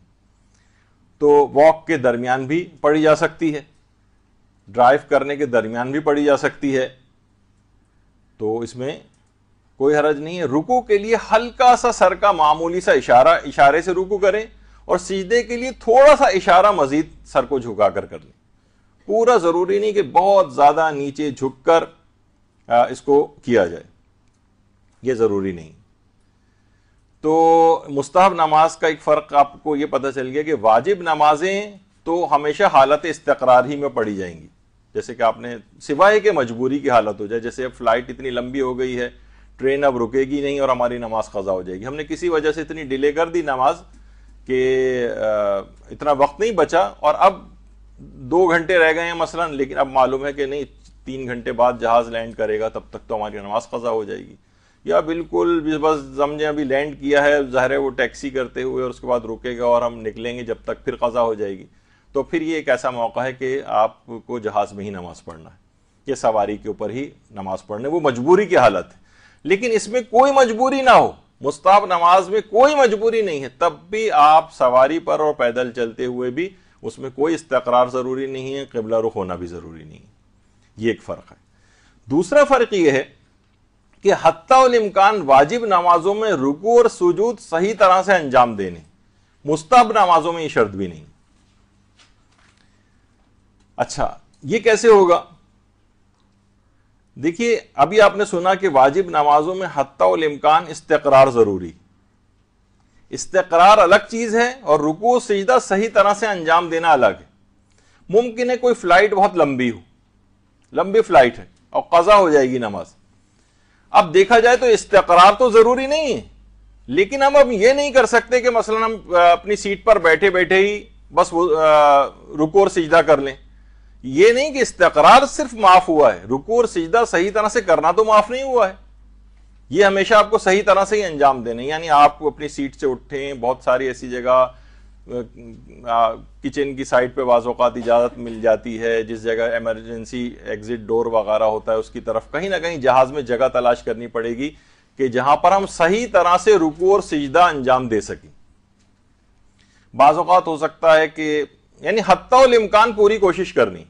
तो वॉक के दरमियान भी पढ़ी जा सकती है ड्राइव करने के दरमियान भी पढ़ी जा सकती है तो इसमें कोई हरज नहीं है रुकू के लिए हल्का सा सर का मामूली सा इशारा इशारे से रुकू करें और सीधे के लिए थोड़ा सा इशारा मजीद सर को झुका कर कर लें पूरा ज़रूरी नहीं कि बहुत ज़्यादा नीचे झुक कर इसको किया जाए ये ज़रूरी नहीं तो मुस्ताब नमाज का एक फ़र्क आपको ये पता चल गया कि वाजिब नमाजें तो हमेशा हालत इस्तकरार ही में पढ़ी जाएंगी जैसे कि आपने सिवाय के मजबूरी की हालत हो जाए जैसे अब फ्लाइट इतनी लंबी हो गई है ट्रेन अब रुकेगी नहीं और हमारी नमाज खजा हो जाएगी हमने किसी वजह से इतनी डिले कर दी नमाज कि इतना वक्त नहीं बचा और अब दो घंटे रह गए हैं मसलन लेकिन अब मालूम है कि नहीं तीन घंटे बाद जहाज़ लैंड करेगा तब तक तो हमारी नमाज खजा हो जाएगी या बिल्कुल बस समझे अभी लैंड किया है ज़ाहिर है वो टैक्सी करते हुए और उसके बाद रुकेगा और हम निकलेंगे जब तक फिर कज़ा हो जाएगी तो फिर ये एक ऐसा मौका है कि आपको जहाज़ में ही नमाज पढ़ना है ये सवारी के ऊपर ही नमाज पढ़ने वो मजबूरी की हालत है लेकिन इसमें कोई मजबूरी ना हो मुस्ताब नमाज में कोई मजबूरी नहीं है तब भी आप सवारी पर और पैदल चलते हुए भी उसमें कोई इस्तकरार ज़रूरी नहीं है कबला रुख होना भी ज़रूरी नहीं है ये एक फ़र्क है दूसरा फ़र्क ये है कि हत्यामकान वाजिब नमाजों में रुकू और सुजूद सही तरह से अंजाम देने मुस्ताब नमाजों में ये शर्त भी नहीं अच्छा ये कैसे होगा देखिए अभी आपने सुना कि वाजिब नमाजों में हत्यामकान इस्तकरार ज़रूरी इस्तकरार अलग चीज़ है और रुकू सजदा सही तरह से अंजाम देना अलग है मुमकिन है कोई फ़्लाइट बहुत लंबी हो लंबी फ़्लाइट है और कज़ा हो जाएगी नमाज अब देखा जाए तो इस्तकरार तो ज़रूरी नहीं है लेकिन हम अब ये नहीं कर सकते कि मसलन हम अपनी सीट पर बैठे बैठे ही बस वो रुको और सजदा कर लें ये नहीं कि इस्तकरार सिर्फ माफ हुआ है रुकू और सजदा सही तरह से करना तो माफ नहीं हुआ है ये हमेशा आपको सही तरह से ही अंजाम देना यानी आप अपनी सीट से उठें बहुत सारी ऐसी जगह किचन की साइड पे बाज़ात इजाज़त मिल जाती है जिस जगह एमरजेंसी एग्ज़िट डोर वगैरह होता है उसकी तरफ कहीं ना कहीं जहाज़ में जगह तलाश करनी पड़ेगी कि जहां पर हम सही तरह से रुकू और सिजदा अंजाम दे सकें बाज़ात हो सकता है कि यानी हत्ताउल इम्कान पूरी कोशिश करनी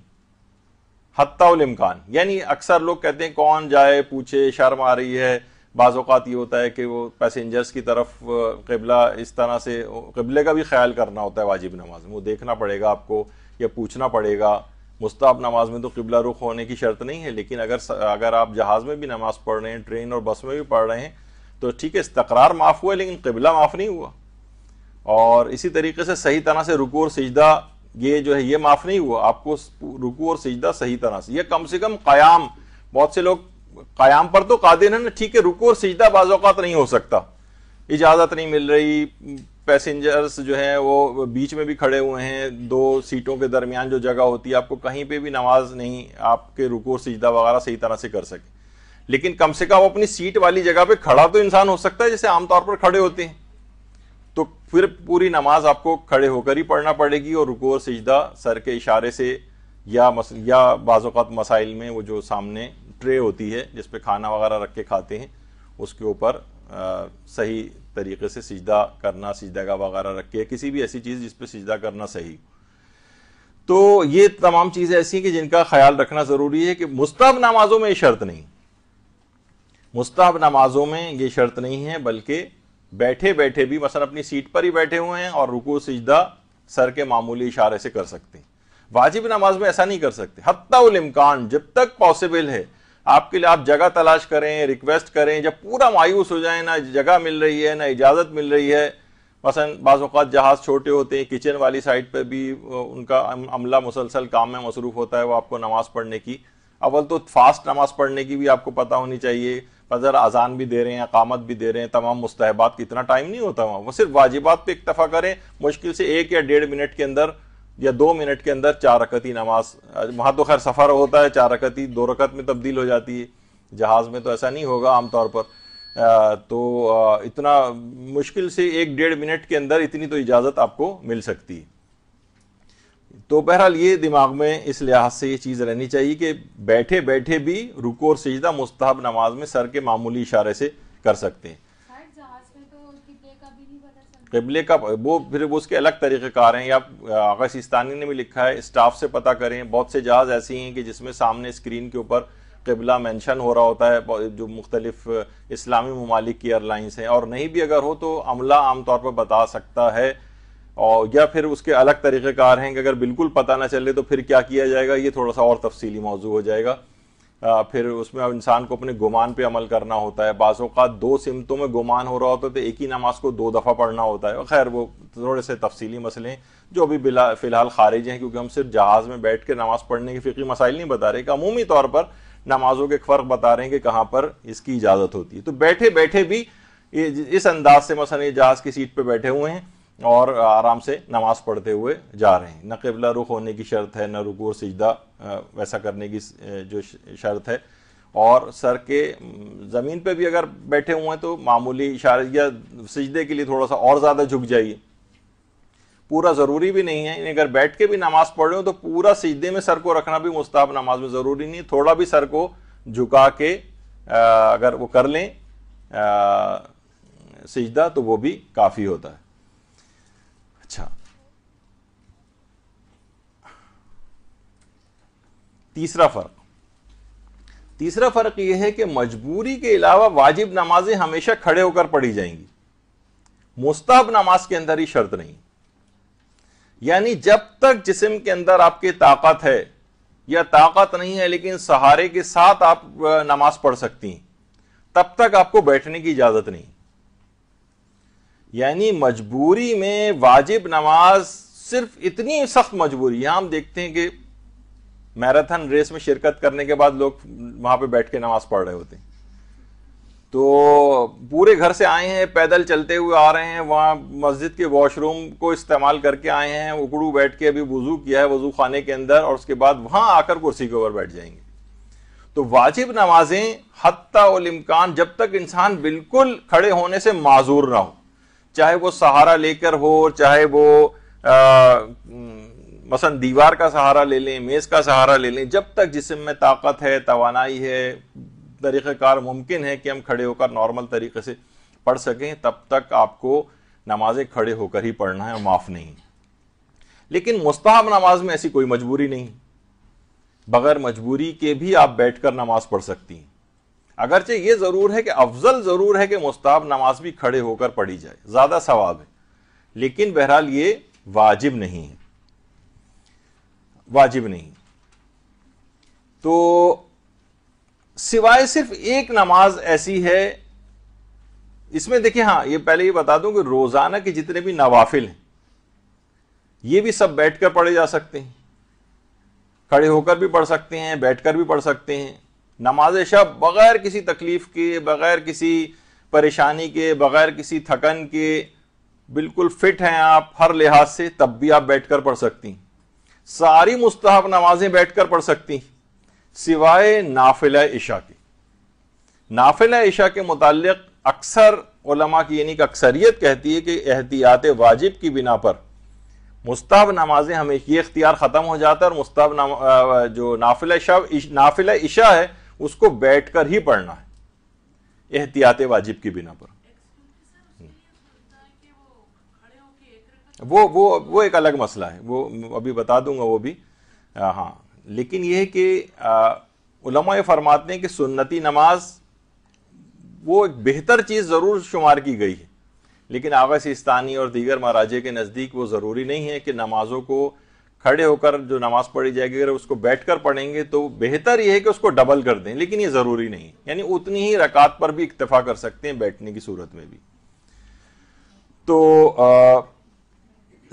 हत्ताउल इम्कान यानी अक्सर लोग कहते हैं कौन जाए पूछे शर्म आ रही है बाज़ात ये होता है कि वो पैसेंजर्स की तरफ कबला इस तरह से कबले का भी ख्याल करना होता है वाजिब नमाज में वो देखना पड़ेगा आपको या पूछना पड़ेगा मुस्ताब नमाज में तो कबला रुख होने की शर्त नहीं है लेकिन अगर अगर आप जहाज़ में भी नमाज पढ़ रहे हैं ट्रेन और बस में भी पढ़ रहे हैं तो ठीक है इस्तकरार माफ़ हुआ लेकिन कबला माफ़ नहीं हुआ और इसी तरीके से सही तरह से रुकू और सजदा ये जो है ये माफ नहीं हुआ आपको रुकू और सजदा सही तरह से ये कम से कम कयाम बहुत से लोग कयाम पर तो कादिर है ना ठीक है रुकू और सजदा बाज़ात नहीं हो सकता इजाज़त नहीं मिल रही पैसेंजर्स जो हैं वो बीच में भी खड़े हुए हैं दो सीटों के दरमियान जो जगह होती है आपको कहीं पे भी नमाज नहीं आपके रुको और सजदा वगैरह सही तरह से कर सके लेकिन कम से कम अपनी सीट वाली जगह पे खड़ा तो इंसान हो सकता है जैसे आमतौर पर खड़े होते हैं तो फिर पूरी नमाज आपको खड़े होकर ही पढ़ना पड़ेगी और रुको और सिजदा सर के इशारे से या मस, या बाज़त मसाइल में वो जो सामने ट्रे होती है जिस पे खाना वगैरह रख के खाते हैं उसके ऊपर सही तरीके से सिजदा करना सिजदागा वगैरह रख के किसी भी ऐसी चीज़ जिस पे सिजदा करना सही तो ये तमाम चीज़ें ऐसी हैं कि जिनका ख्याल रखना ज़रूरी है कि मुस्तब नमाज़ों में ये शर्त नहीं मुस्तब नमाज़ों में ये शर्त नहीं है बल्कि बैठे बैठे भी मसलन अपनी सीट पर ही बैठे हुए हैं और रुको सिजदा सर के मामूली इशारे से कर सकते हैं वाजिब नमाज में ऐसा नहीं कर सकते हत्ताउल इम्कान जब तक पॉसिबल है आपके लिए आप जगह तलाश करें रिक्वेस्ट करें जब पूरा मायूस हो जाए ना जगह मिल रही है ना इजाज़त मिल रही है मसलन बाज़ात जहाज़ छोटे होते हैं किचन वाली साइड पर भी उनका अमला मुसलसल काम में मसरूफ़ होता है वो आपको नमाज़ पढ़ने की अवल तो फास्ट नमाज़ पढ़ने की भी आपको पता होनी चाहिए फजर अजान भी दे रहे हैं अकामत भी दे रहे हैं तमाम मुस्तहबात इतना टाइम नहीं होता वहाँ वो सिर्फ वाजिबात पे इक्तफा करें मुश्किल से एक या डेढ़ मिनट के अंदर या दो मिनट के अंदर चार रकती नमाज वहाँ तो खैर सफ़र होता है चार रकती दो रकत में तब्दील हो जाती है जहाज़ में तो ऐसा नहीं होगा आमतौर पर आ, तो आ, इतना मुश्किल से एक डेढ़ मिनट के अंदर इतनी तो इजाज़त आपको मिल सकती है तो बहरहाल ये दिमाग में इस लिहाज से ये चीज़ रहनी चाहिए कि बैठे बैठे भी रुको और सजदा मुस्तहब नमाज में सर के मामूली इशारे से कर सकते हैं तो कबले का वो फिर वो उसके अलग तरीक़ेकार हैं या आगा सिस्तानी ने भी लिखा है स्टाफ से पता करें बहुत से जहाज़ ऐसे हैं कि जिसमें सामने स्क्रीन के ऊपर कबला मेंशन हो रहा होता है जो मुख्तलिफ इस्लामी ममालिक की एयरलाइंस हैं और नहीं भी अगर हो तो अमला आमतौर पर बता सकता है और या फिर उसके अलग तरीक़ेकार हैं कि अगर बिल्कुल पता ना चले तो फिर क्या किया जाएगा ये थोड़ा सा और तफसीली मौजू हो जाएगा आ, फिर उसमें अब इंसान को अपने गुमान पे अमल करना होता है बाज़ात दो सिमतों में गुमान हो रहा होता है तो एक ही नमाज को दो दफ़ा पढ़ना होता है खैर वो थोड़े से तफसीली मसले हैं जो अभी बिला फ़िलहाल खारिज हैं क्योंकि हम सिर्फ जहाज़ में बैठ के नमाज़ पढ़ने के फ़िकी मसाइल नहीं बता रहे कि अमूमी तौर पर नमाजों के फ़र्क बता रहे हैं कि कहाँ पर इसकी इजाज़त होती है तो बैठे बैठे भी इस अंदाज से ये जहाज़ की सीट पर बैठे हुए हैं और आराम से नमाज पढ़ते हुए जा रहे हैं न कबला रुख होने की शर्त है न रुकू और सजदा वैसा करने की जो शर्त है और सर के ज़मीन पे भी अगर बैठे हुए हैं तो मामूली इशारे या सजदे के लिए थोड़ा सा और ज़्यादा झुक जाइए पूरा ज़रूरी भी नहीं है अगर बैठ के भी नमाज पढ़ रहे हो तो पूरा सजदे में सर को रखना भी मुस्ताब नमाज में ज़रूरी नहीं थोड़ा भी सर को झुका के अगर वो कर लें सजदा तो वो भी काफ़ी होता है अच्छा तीसरा फर्क तीसरा फर्क यह है कि मजबूरी के अलावा वाजिब नमाजें हमेशा खड़े होकर पढ़ी जाएंगी मुस्ताब नमाज के अंदर ही शर्त नहीं यानी जब तक जिसम के अंदर आपके ताकत है या ताकत नहीं है लेकिन सहारे के साथ आप नमाज पढ़ सकती हैं तब तक आपको बैठने की इजाजत नहीं यानी मजबूरी में वाजिब नमाज सिर्फ इतनी सख्त मजबूरी यहां हम देखते हैं कि मैराथन रेस में शिरकत करने के बाद लोग वहां पे बैठ के नमाज पढ़ रहे होते हैं तो पूरे घर से आए हैं पैदल चलते हुए आ रहे हैं वहाँ मस्जिद के वॉशरूम को इस्तेमाल करके आए हैं उकड़ू बैठ के अभी वज़ू किया है वज़ू खाने के अंदर और उसके बाद वहाँ आकर कुर्सी के ऊपर बैठ जाएंगे तो वाजिब नमाजें हती इम्कान जब तक इंसान बिल्कुल खड़े होने से माजूर ना हो चाहे वो सहारा लेकर हो चाहे वो मसलन दीवार का सहारा ले लें मेज़ का सहारा ले लें जब तक जिसम में ताकत है तोानाई है तरीक़ार मुमकिन है कि हम खड़े होकर नॉर्मल तरीके से पढ़ सकें तब तक आपको नमाजें खड़े होकर ही पढ़ना है माफ़ नहीं लेकिन मुस्ताहब नमाज में ऐसी कोई मजबूरी नहीं बग़ैर मजबूरी के भी आप बैठ कर नमाज पढ़ सकती हैं अगरचे ये ज़रूर है कि अफजल ज़रूर है कि मुस्ताब नमाज भी खड़े होकर पढ़ी जाए ज़्यादा सवाब है लेकिन बहरहाल ये वाजिब नहीं है वाजिब नहीं तो सिवाय सिर्फ एक नमाज ऐसी है इसमें देखिए हाँ ये पहले ये बता दूं कि रोज़ाना के जितने भी नवाफिल हैं ये भी सब बैठकर पढ़े जा सकते हैं खड़े होकर भी पढ़ सकते हैं बैठकर भी पढ़ सकते हैं नमाज शब बग़ैर किसी तकलीफ़ के बग़ैर किसी परेशानी के बग़ैर किसी थकन के बिल्कुल फिट हैं आप हर लिहाज से तब भी आप बैठ कर पढ़ सकती सारी मुस्तहब नमाजें बैठ कर पढ़ सकती सिवाय नाफिल इशा की नाफिल इशा के मुतालिक अक्सर ओलमा की यानी कि अक्सरियत कहती है कि एहतियात वाजिब की बिना पर मुस्ताब नमाजें हमें ये इख्तियार ख़त्म हो जाता है और मुस्तब जो नाफिल शब नाफिल इशा है उसको बैठकर ही पढ़ना है एहतियात वाजिब की बिना पर हम्म। वो वो वो एक अलग मसला है वो अभी बता दूंगा वो भी आ, हाँ लेकिन यह कि उलमा फरमाते हैं कि सुन्नती नमाज वो एक बेहतर चीज़ ज़रूर शुमार की गई है लेकिन आगे सिस्तानी और दीगर महाराजे के नज़दीक वो ज़रूरी नहीं है कि नमाज़ों को खड़े होकर जो नमाज पढ़ी जाएगी अगर उसको बैठकर पढ़ेंगे तो बेहतर यह है कि उसको डबल कर दें लेकिन ये ज़रूरी नहीं यानी उतनी ही रकात पर भी इक्तफा कर सकते हैं बैठने की सूरत में भी तो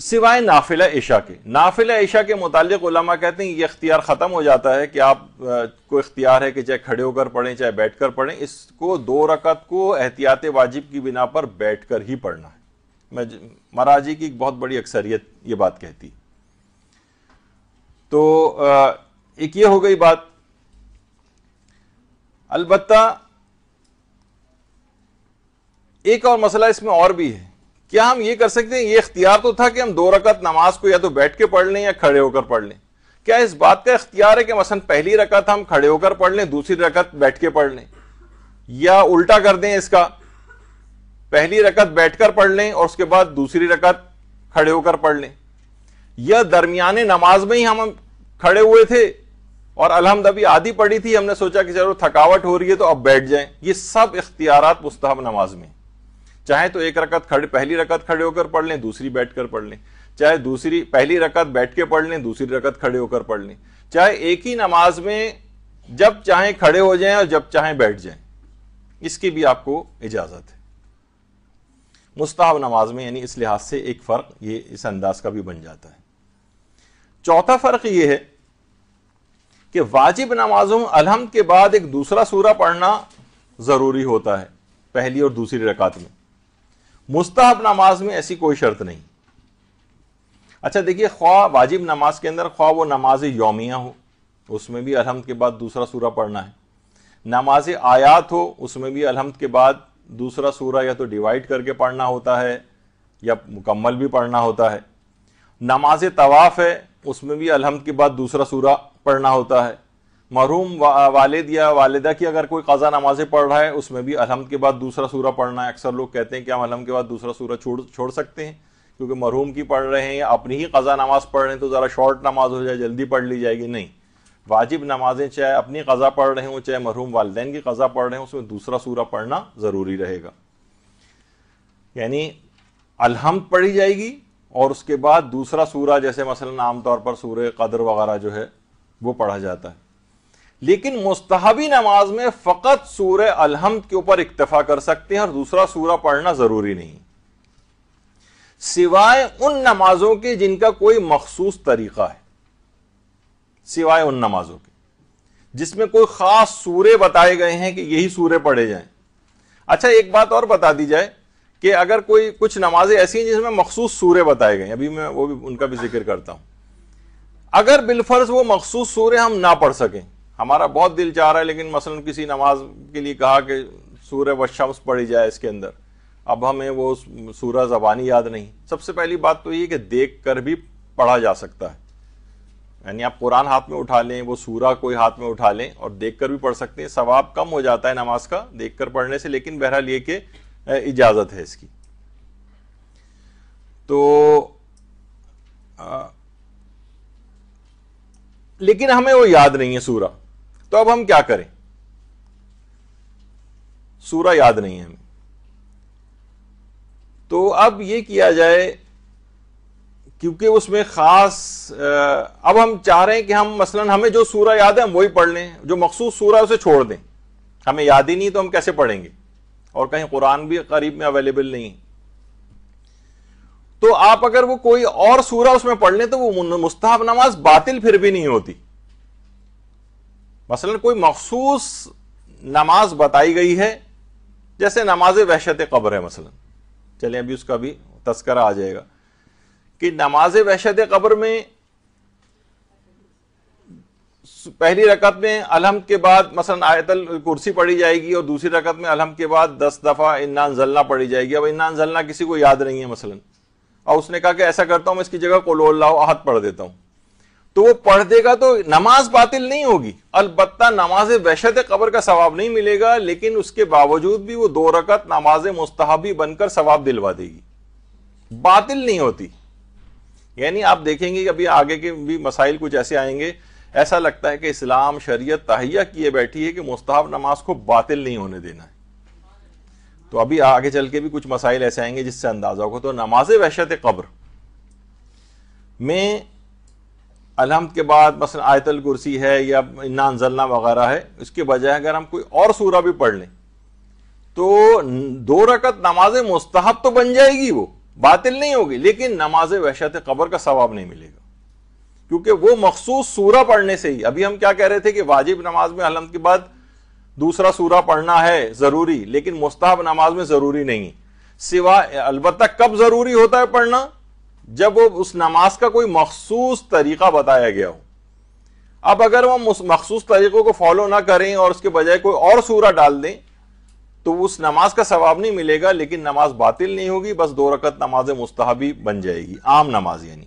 सिवाय नाफिला ईशा के नाफिला ईशा के मुतालिक उलमा कहते हैं ये इख्तियार ख़त्म हो जाता है कि आप को इख्तियार है कि चाहे खड़े होकर पढ़ें चाहे बैठकर पढ़ें इसको दो रकत को एहतियात वाजिब की बिना पर बैठकर ही पढ़ना है मैं मराजी की एक बहुत बड़ी अक्सरियत ये बात कहती है तो एक ये हो गई बात अलबत्ता एक और मसला इसमें और भी है क्या हम ये कर सकते हैं ये इख्तियार तो था कि हम दो रकत नमाज को या तो बैठ के पढ़ लें या खड़े होकर पढ़ लें क्या इस बात का इख्तियार है कि मसन पहली रकत हम खड़े होकर पढ़ लें दूसरी रकत बैठ के पढ़ लें या उल्टा कर दें इसका पहली रकत बैठकर पढ़ लें और उसके बाद दूसरी रकत खड़े होकर पढ़ लें यह दरमियाने नमाज में ही हम खड़े हुए थे और अलहमद अभी आधी पड़ी थी हमने सोचा कि चलो थकावट हो रही है तो अब बैठ जाए ये सब इख्तियार मुस्तहब नमाज में चाहे तो एक रकत खड़े पहली रकत खड़े होकर पढ़ लें दूसरी बैठ कर पढ़ लें चाहे दूसरी पहली रकत बैठ के पढ़ लें दूसरी रकत खड़े होकर पढ़ लें चाहे एक ही नमाज में जब चाहे खड़े हो जाएं और जब चाहे बैठ जाएं इसकी भी आपको इजाज़त है मुस्ताब नमाज में यानी इस लिहाज से एक फ़र्क ये इस अंदाज का भी बन जाता है चौथा फर्क ये है कि वाजिब नमाजों में अलहम के बाद एक दूसरा सूरा पढ़ना ज़रूरी होता है पहली और दूसरी रकात में मुस्ताहब नमाज में ऐसी कोई शर्त नहीं अच्छा देखिए ख्वा वाजिब नमाज के अंदर ख्वा वो नमाज योमिया हो उसमें भी अलहमद के बाद दूसरा सूरा पढ़ना है नमाज आयात हो उसमें भी अलहमद के बाद दूसरा सूरा या तो डिवाइड करके पढ़ना होता है या मुकम्मल भी पढ़ना होता है नमाज तवाफ़ है उसमें भी अलहमद के बाद दूसरा सूरा पढ़ना होता है महरूम वा, या वालदा की अगर कोई कज़ा नमाजें पढ़ रहा है उसमें भी अलहमद के बाद दूसरा सूरा पढ़ना है अक्सर लोग कहते हैं कि हम अलहमद के बाद दूसरा सूरा छोड़ छोड़ सकते हैं क्योंकि महरूम की पढ़ रहे हैं या अपनी ही कज़ा नमाज पढ़ रहे हैं तो ज़रा शॉर्ट नमाज हो जाए जल्दी पढ़ ली जाएगी नहीं वाजिब नमाजें चाहे अपनी कज़ा पढ़ रहे हों चाहे महरूम वालदेन की कज़ा पढ़ रहे हों उसमें दूसरा सूरा पढ़ना ज़रूरी रहेगा यानी अलहमद पढ़ी जाएगी और उसके बाद दूसरा सूरा जैसे मसलन आमतौर पर सूर्य कदर वगैरह जो है वो पढ़ा जाता है लेकिन मुस्तहबी नमाज में फ़कत सूर्य अलहमद के ऊपर इक्तफा कर सकते हैं और दूसरा सूरा पढ़ना ज़रूरी नहीं सिवाय उन नमाजों के जिनका कोई मखसूस तरीका है सिवाय उन नमाजों के जिसमें कोई ख़ास सूर्य बताए गए हैं कि यही सूर्य पढ़े जाएं अच्छा एक बात और बता दी जाए कि अगर कोई कुछ नमाजें ऐसी हैं जिसमें मखसूस सूर्य बताए गए अभी मैं वो भी उनका भी जिक्र करता हूँ अगर बिलफर्ज वो मखसूस सूर्य हम ना पढ़ सकें हमारा बहुत दिल चाह रहा है लेकिन मसलन किसी नमाज के लिए कहा कि सूर्य व शम्स पढ़ी जाए इसके अंदर अब हमें वो सूर्य ज़बानी याद नहीं सबसे पहली बात तो ये कि देख कर भी पढ़ा जा सकता है यानी आप कुरान हाथ में उठा लें वो सूरा कोई हाथ में उठा लें और देख कर भी पढ़ सकते हैं सवाब कम हो जाता है नमाज का देख कर पढ़ने से लेकिन बहरहाल ये कि इजाज़त है इसकी तो आ, लेकिन हमें वो याद नहीं है सूरा तो अब हम क्या करें सूरा याद नहीं है हमें तो अब ये किया जाए क्योंकि उसमें खास अब हम चाह रहे हैं कि हम मसलन हमें जो सूरा याद है हम वही पढ़ लें जो मखसूस सूरा उसे छोड़ दें हमें याद ही नहीं तो हम कैसे पढ़ेंगे और कहीं कुरान भी करीब में अवेलेबल नहीं तो आप अगर वो कोई और सूरह उसमें पढ़ लें तो वो मुस्ताफ नमाज बातिल फिर भी नहीं होती मसलन कोई मखसूस नमाज बताई गई है जैसे नमाज वहशत कब्र है मसलन चलिए अभी उसका भी तस्करा आ जाएगा कि नमाज वहशत कब्र में पहली रकत में अलहम के बाद मसलन आयतल कुर्सी पढ़ी जाएगी और दूसरी रकत में अलहम के बाद दस दफ़ा इन्नान जलना पढ़ी जाएगी अब इन्नान जलना किसी को याद नहीं है मसलन और उसने कहा कि ऐसा करता हूँ मैं इसकी जगह कोलोल्ला आहत पढ़ देता हूँ तो वो पढ़ देगा तो नमाज बातिल नहीं होगी अलबत् नमाज वहशत कबर का सवाब नहीं मिलेगा लेकिन उसके बावजूद भी वो दो रकत नमाज मुस्तहबी बनकर सवाब दिलवा देगी बातिल नहीं होती यानी आप देखेंगे कि अभी आगे के भी मसाइल कुछ ऐसे आएंगे ऐसा लगता है कि इस्लाम शरीयत तहैया किए बैठी है कि मुस्ताब नमाज को बातिल नहीं होने देना है तो अभी आगे चल के भी कुछ मसाइल ऐसे आएंगे जिससे अंदाजा होगा तो नमाज वहशत कब्र में अलहमद के बाद बस आयतल कुर्सी है या इन्ना जलना वगैरह है इसके बजाय अगर हम कोई और सूरा भी पढ़ लें तो दो रकत नमाज मुस्तहब तो बन जाएगी वो बातिल नहीं होगी लेकिन नमाज वहशत कब्र का सवाब नहीं मिलेगा क्योंकि वो मखसूस सूरा पढ़ने से ही अभी हम क्या कह रहे थे कि वाजिब नमाज में हलम के बाद दूसरा सूरा पढ़ना है ज़रूरी लेकिन मुस्ताब नमाज में ज़रूरी नहीं सिवा अलबत् कब ज़रूरी होता है पढ़ना जब वो उस नमाज का कोई मखसूस तरीका बताया गया हो अब अगर वह मखसूस तरीक़ों को फॉलो ना करें और उसके बजाय कोई और सूरा डाल दें तो उस नमाज का सवाब नहीं मिलेगा लेकिन नमाज बातिल नहीं होगी बस दो रकत नमाज मुस्ताबी बन जाएगी आम नमाज यानी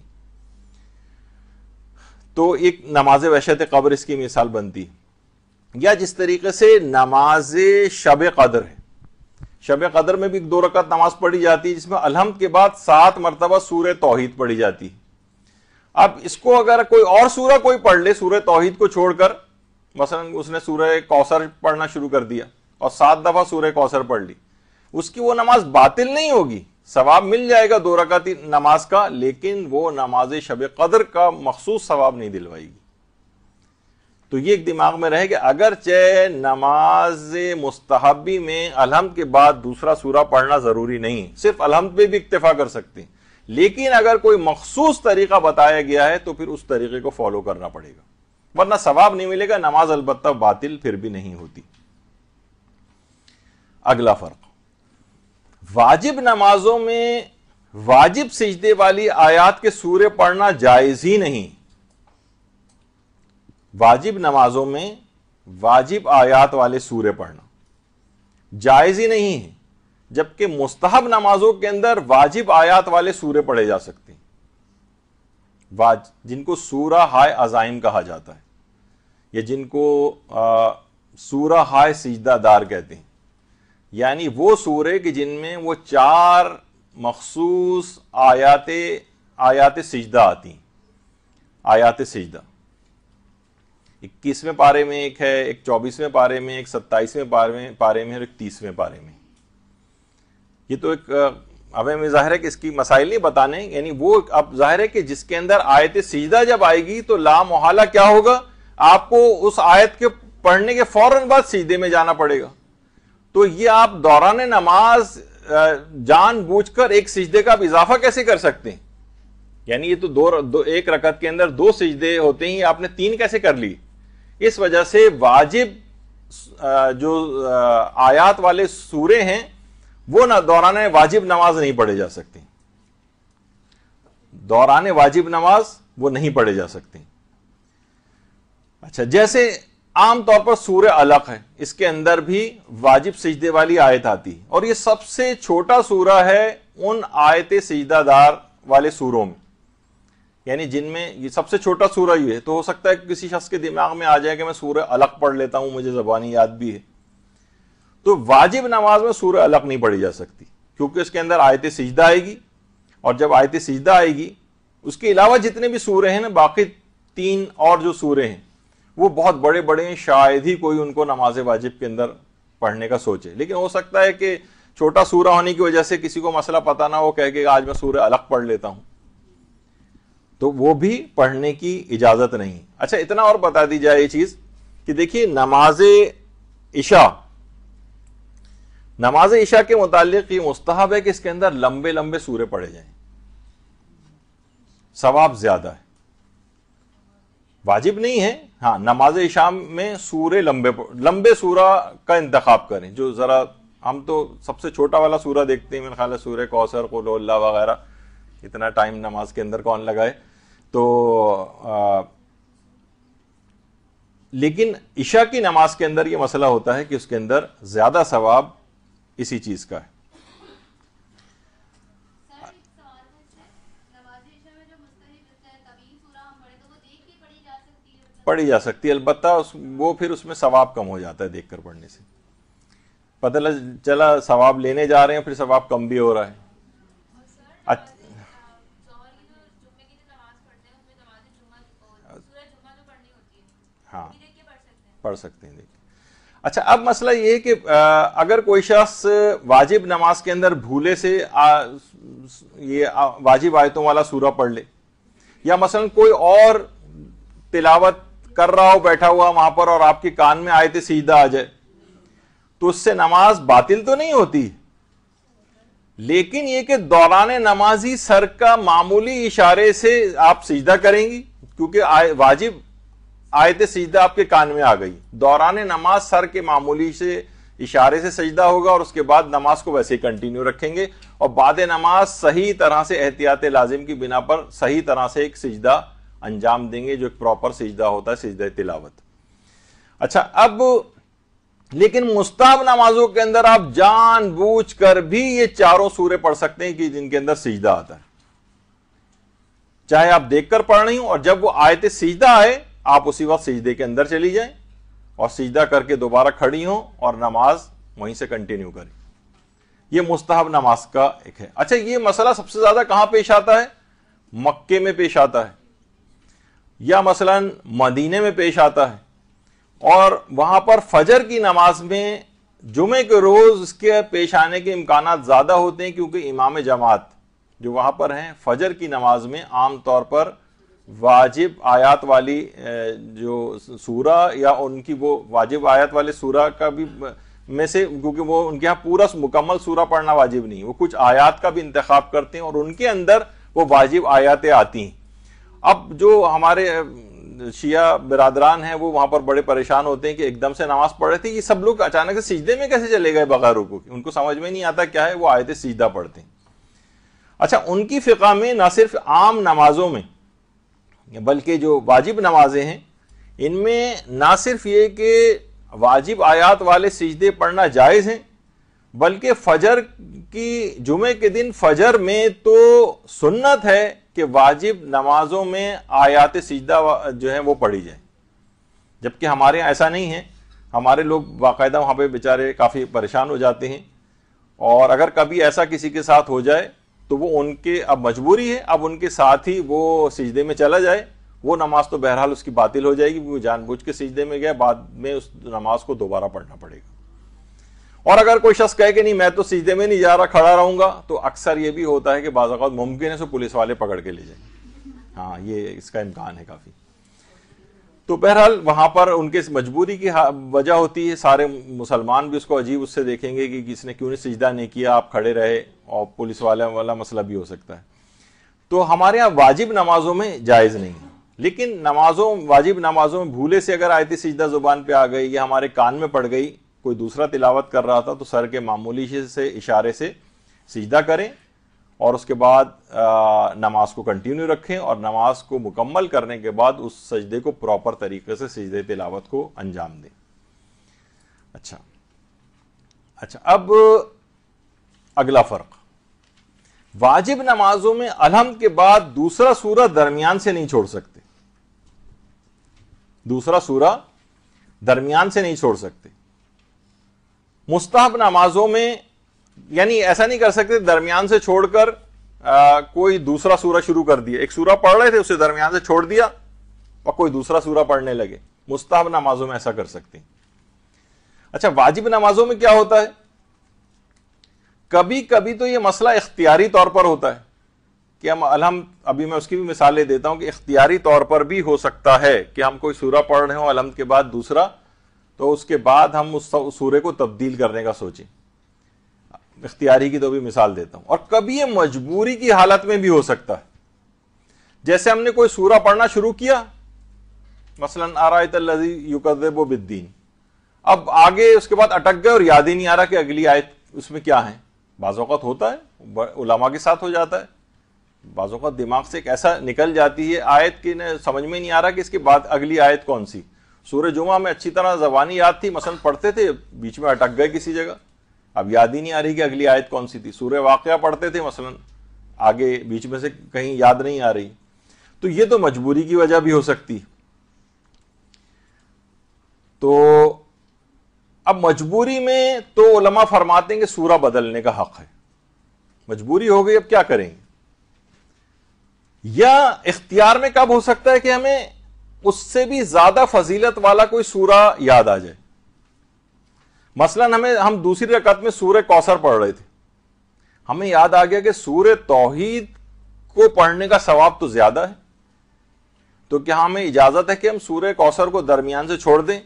तो एक नमाज वशत कब्र इसकी मिसाल बनती है या जिस तरीके से नमाज शब कदर है शब कदर में भी दो रकत नमाज पढ़ी जाती है जिसमें अलहमद के बाद सात मरतबा सूर तोहहीद पढ़ी जाती है अब इसको अगर कोई और सूरह कोई पढ़ ले सूर तोहहीद को छोड़कर मसलन उसने सूर्य कौसर पढ़ना शुरू कर दिया और सात दफ़ा सूर्य कौसर पढ़ ली उसकी वो नमाज बातिल नहीं होगी सवाब मिल जाएगा दो रकाती नमाज का लेकिन वो नमाज शब कदर का मखसूस सवाब नहीं दिलवाएगी तो ये एक दिमाग में रहे कि चे नमाज मुस्तहबी में अलहमद के बाद दूसरा सूरा पढ़ना ज़रूरी नहीं है सिर्फ अलहमद पे भी इक्तफा कर सकते हैं लेकिन अगर कोई मखसूस तरीका बताया गया है तो फिर उस तरीके को फॉलो करना पड़ेगा वरना सवाब नहीं मिलेगा नमाज अलबत्ता बातिल फिर भी नहीं होती अगला फ़र्क वाजिब नमाजों में वाजिब सिजदे वाली आयात के सूर्य पढ़ना जायज ही नहीं वाजिब नमाजों में वाजिब आयात वाले सूर्य पढ़ना जायज ही नहीं है जबकि मुस्तहब नमाजों के अंदर वाजिब आयात वाले सूर्य पढ़े जा सकते हैं वाज जिनको सूरा हाय अजाइम कहा जाता है या जिनको सूरा हाय सिजदादार कहते हैं यानी वो सूरे कि जिनमें वो चार मखसूस आयात आयात सजदा आती आयात सजदा इक्कीसवें पारे में एक है एक चौबीसवें पारे में एक सत्ताईसवें पारे में पारे में और एक तीसवें पारे में ये तो एक अब हमें जाहिर है कि इसकी मसाइल नहीं बताने यानी वो अब जाहिर है कि जिसके अंदर आयत सजदा जब आएगी तो ला मोहला क्या होगा आपको उस आयत के पढ़ने के फौरन बाद सीधे में जाना पड़ेगा तो ये आप दौरान नमाज जान बूझ कर एक सिजदे का आप इजाफा कैसे कर सकते हैं यानी ये तो दो, दो एक रकत के अंदर दो सिजदे होते ही आपने तीन कैसे कर ली इस वजह से वाजिब जो आयात वाले सूरे हैं वो ना दौरान वाजिब नमाज नहीं पढ़े जा सकते दौरान वाजिब नमाज वो नहीं पढ़े जा सकते अच्छा जैसे आमतौर पर सूर्य अलग है इसके अंदर भी वाजिब सजदे वाली आयत आती है और ये सबसे छोटा सूरा है उन आयत सजदादार वाले सूरों में यानी जिनमें ये सबसे छोटा सूरा ये है तो हो सकता है कि किसी शख्स के दिमाग में आ जाए कि मैं सूर्य अलग पढ़ लेता हूं मुझे जबानी याद भी है तो वाजिब नमाज में सूर्य अलग नहीं पढ़ी जा सकती क्योंकि उसके अंदर आयत सजदा आएगी और जब आयत सजदा आएगी उसके अलावा जितने भी सूर्य हैं ना बाकी तीन और जो सूर्य हैं वो बहुत बड़े बड़े हैं शायद ही कोई उनको नमाज वाजिब के अंदर पढ़ने का सोचे लेकिन हो सकता है कि छोटा सूरा होने की वजह से किसी को मसला पता ना हो कह के आज मैं सूर्य अलग पढ़ लेता हूं तो वो भी पढ़ने की इजाजत नहीं अच्छा इतना और बता दी जाए ये चीज कि देखिए नमाज ईशा नमाज ईशा के मुतालिक ये मुस्तहब है कि इसके अंदर लंबे लंबे सूर्य पढ़े जाए सवाब ज्यादा है वाजिब नहीं है हाँ नमाज शाम में सूर्य लंबे लंबे सूरा का इंतखब करें जो ज़रा हम तो सबसे छोटा वाला सूरा देखते हैं मेरे ख्याल है सूर्य कौसर कोल्ला वगैरह इतना टाइम नमाज के अंदर कौन लगाए तो आ, लेकिन ईशा की नमाज के अंदर ये मसला होता है कि उसके अंदर ज़्यादा सवाब इसी चीज़ का है पढ़ी जा सकती है अलबत् उस वो फिर उसमें सवाब कम हो जाता है देख कर पढ़ने से पता चला सवाब लेने जा रहे हैं फिर सवाब कम भी हो रहा है हाँ पढ़ सकते हैं देखिए अच्छा अब मसला ये कि अगर कोई शख्स वाजिब नमाज के अंदर भूले से आ, ये आ, वाजिब आयतों वाला सूरा पढ़ ले या मसलन कोई और तिलावत कर रहा हो बैठा हुआ वहां पर और आपके कान में आए थे सीधा आ जाए तो उससे नमाज बातिल तो नहीं होती लेकिन ये कि दौरान नमाजी सर का मामूली इशारे से आप सीधा करेंगी क्योंकि वाजिब वाजिब आयत सीधा आपके कान में आ गई दौरान नमाज सर के मामूली से इशारे से सजदा होगा और उसके बाद नमाज को वैसे ही कंटिन्यू रखेंगे और बाद नमाज सही तरह से एहतियात लाजिम की बिना पर सही तरह से एक सजदा अंजाम देंगे जो एक प्रॉपर सिजदा होता है सिजदा तिलावत अच्छा अब लेकिन मुस्ताब नमाजों के अंदर आप जान बूझ कर भी ये चारों सूर्य पढ़ सकते हैं कि जिनके अंदर सीजदा आता है चाहे आप देखकर पढ़ रही हो और जब वो आयते सीजदा आए आप उसी वक्त सीजदे के अंदर चली जाए और सीजदा करके दोबारा खड़ी हो और नमाज वहीं से कंटिन्यू करें ये मुस्ताहब नमाज का एक है अच्छा ये मसला सबसे ज्यादा कहां पेश आता है मक्के में पेश आता है या मसलन मदीने में पेश आता है और वहाँ पर फजर की नमाज में जुमे के रोज़ उसके पेश आने के इम्कान ज़्यादा होते हैं क्योंकि इमाम जमात जो वहाँ पर हैं फजर की नमाज में आम तौर पर वाजिब आयात वाली जो सूरा या उनकी वो वाजिब आयात वाले सूरा का भी में से क्योंकि वो उनके यहाँ पूरा मुकम्मल सूरा पढ़ना वाजिब नहीं वो कुछ आयात का भी इंतखब करते हैं और उनके अंदर वो वाजिब आयातें आती हैं अब जो हमारे शिया बिरादरान हैं वो वहां पर बड़े परेशान होते हैं कि एकदम से नमाज पढ़ रहे थे ये सब लोग अचानक से सीजदे में कैसे चले गए बगैर रुको की उनको समझ में नहीं आता क्या है वो आयत सीधा पढ़ते हैं अच्छा उनकी फ़िका में ना सिर्फ आम नमाजों में बल्कि जो वाजिब नमाजें हैं इनमें ना सिर्फ ये कि वाजिब आयात वाले सजदे पढ़ना जायज़ हैं बल्कि फजर की जुमे के दिन फजर में तो सुन्नत है कि वाजिब नमाजों में आयात सजदा जो है वो पढ़ी जाए जबकि हमारे यहाँ ऐसा नहीं है हमारे लोग बाकायदा वहाँ पे बेचारे काफ़ी परेशान हो जाते हैं और अगर कभी ऐसा किसी के साथ हो जाए तो वो उनके अब मजबूरी है अब उनके साथ ही वो सजदे में चला जाए वो नमाज तो बहरहाल उसकी बातिल हो जाएगी वो जानबूझ के सजदे में गया बाद में उस नमाज को दोबारा पढ़ना पड़ेगा और अगर कोई शख्स कहे कि नहीं मैं तो सीधे में नहीं जा रहा खड़ा रहूंगा तो अक्सर ये भी होता है कि बाज़ात मुमकिन है सो पुलिस वाले पकड़ के ले जाए हाँ ये इसका इम्कान है काफ़ी तो बहरहाल वहां पर उनके मजबूरी की वजह होती है सारे मुसलमान भी उसको अजीब उससे देखेंगे कि किसने क्यों नहीं सजदा नहीं किया आप खड़े रहे और पुलिस वाले वाला मसला भी हो सकता है तो हमारे यहाँ वाजिब नमाजों में जायज़ नहीं है लेकिन नमाजों वाजिब नमाजों में भूले से अगर आयती सजदा ज़ुबान पे आ गई या हमारे कान में पड़ गई कोई दूसरा तिलावत कर रहा था तो सर के मामूली से इशारे से सजदा करें और उसके बाद नमाज को कंटिन्यू रखें और नमाज को मुकम्मल करने के बाद उस सजदे को प्रॉपर तरीके से सजदे तिलावत को अंजाम दें अच्छा अच्छा अब अगला फ़र्क वाजिब नमाजों में अलहम के बाद दूसरा सूरा दरमियान से नहीं छोड़ सकते दूसरा सूरा दरमियान से नहीं छोड़ सकते मुस्ताब नमाजों में यानी ऐसा नहीं कर सकते दरमियान से छोड़कर कोई दूसरा सूरा शुरू कर दिया एक सूरा पढ़ रहे थे उसे दरमियान से छोड़ दिया और कोई दूसरा सूरा पढ़ने लगे मुस्ताब नमाजों में ऐसा कर सकते अच्छा वाजिब नमाजों में क्या होता है कभी कभी तो यह मसला इख्तियारी तौर पर होता है कि हम अलहम अभी मैं उसकी भी मिसालें देता हूं कि इख्तियारी तौर पर भी हो सकता है कि हम कोई सूरा पढ़ रहे हो अलहमद के बाद दूसरा तो उसके बाद हम उस सूर्य को तब्दील करने का सोचें इख्तियारी की तो भी मिसाल देता हूं और कभी ये मजबूरी की हालत में भी हो सकता है जैसे हमने कोई सूरा पढ़ना शुरू किया मसलन आराजी युकब बिद्दीन अब आगे उसके बाद अटक गए और याद ही नहीं आ रहा कि अगली आयत उसमें क्या है बाज़ात होता है उलामा के साथ हो जाता है बाज़ात दिमाग से एक ऐसा निकल जाती है आयत कि समझ में नहीं आ रहा कि इसके बाद अगली आयत कौन सी सूर्य जुमा में अच्छी तरह जबानी याद थी मसन पढ़ते थे बीच में अटक गए किसी जगह अब याद ही नहीं आ रही कि अगली आयत कौन सी थी सूर्य वाक़ पढ़ते थे मसलन आगे बीच में से कहीं याद नहीं आ रही तो ये तो मजबूरी की वजह भी हो सकती तो अब मजबूरी में तो उलमा फरमाते हैं कि सूरा बदलने का हक है मजबूरी हो गई अब क्या करेंगे या इख्तियार में कब हो सकता है कि हमें उससे भी ज्यादा फजीलत वाला कोई सूरा याद आ जाए मसलन हमें हम दूसरी रकत में सूर्य कौसर पढ़ रहे थे हमें याद आ गया कि सूर्य तोहहीद को पढ़ने का सवाब तो ज्यादा है तो क्या हमें इजाजत है कि हम सूर्य कौसर को दरमियान से छोड़ दें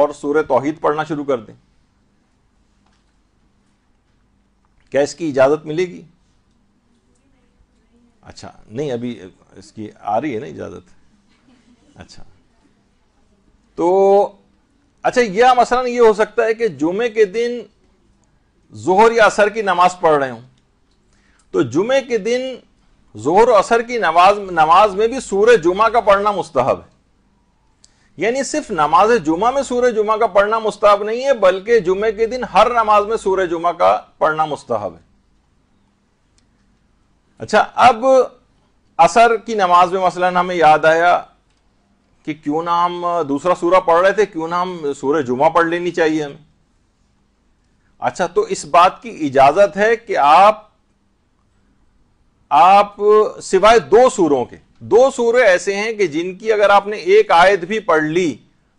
और सूर्य तोहहीद पढ़ना शुरू कर दें क्या इसकी इजाजत मिलेगी अच्छा नहीं अभी इसकी आ रही है ना इजाजत अच्छा तो अच्छा यह मसलन ये हो सकता है कि जुमे के दिन जोहर या असर की नमाज पढ़ रहे हूं तो जुमे के दिन जोहर असर की नमाज नमाज में भी सूर्य जुमा का पढ़ना मुस्तहब है यानी सिर्फ नमाज जुमा में सूर्य जुमा का पढ़ना मुस्तहब नहीं है बल्कि जुमे के दिन हर नमाज में सूर्य जुमा का पढ़ना मुस्तहब है अच्छा अब असर की नमाज में मसलन हमें याद आया कि क्यों ना हम दूसरा सूरा पढ़ रहे थे क्यों ना हम सूर्य जुमा पढ़ लेनी चाहिए हमें अच्छा तो इस बात की इजाजत है कि आप आप सिवाय दो सूरों के दो सूर्य ऐसे हैं कि जिनकी अगर आपने एक आयत भी पढ़ ली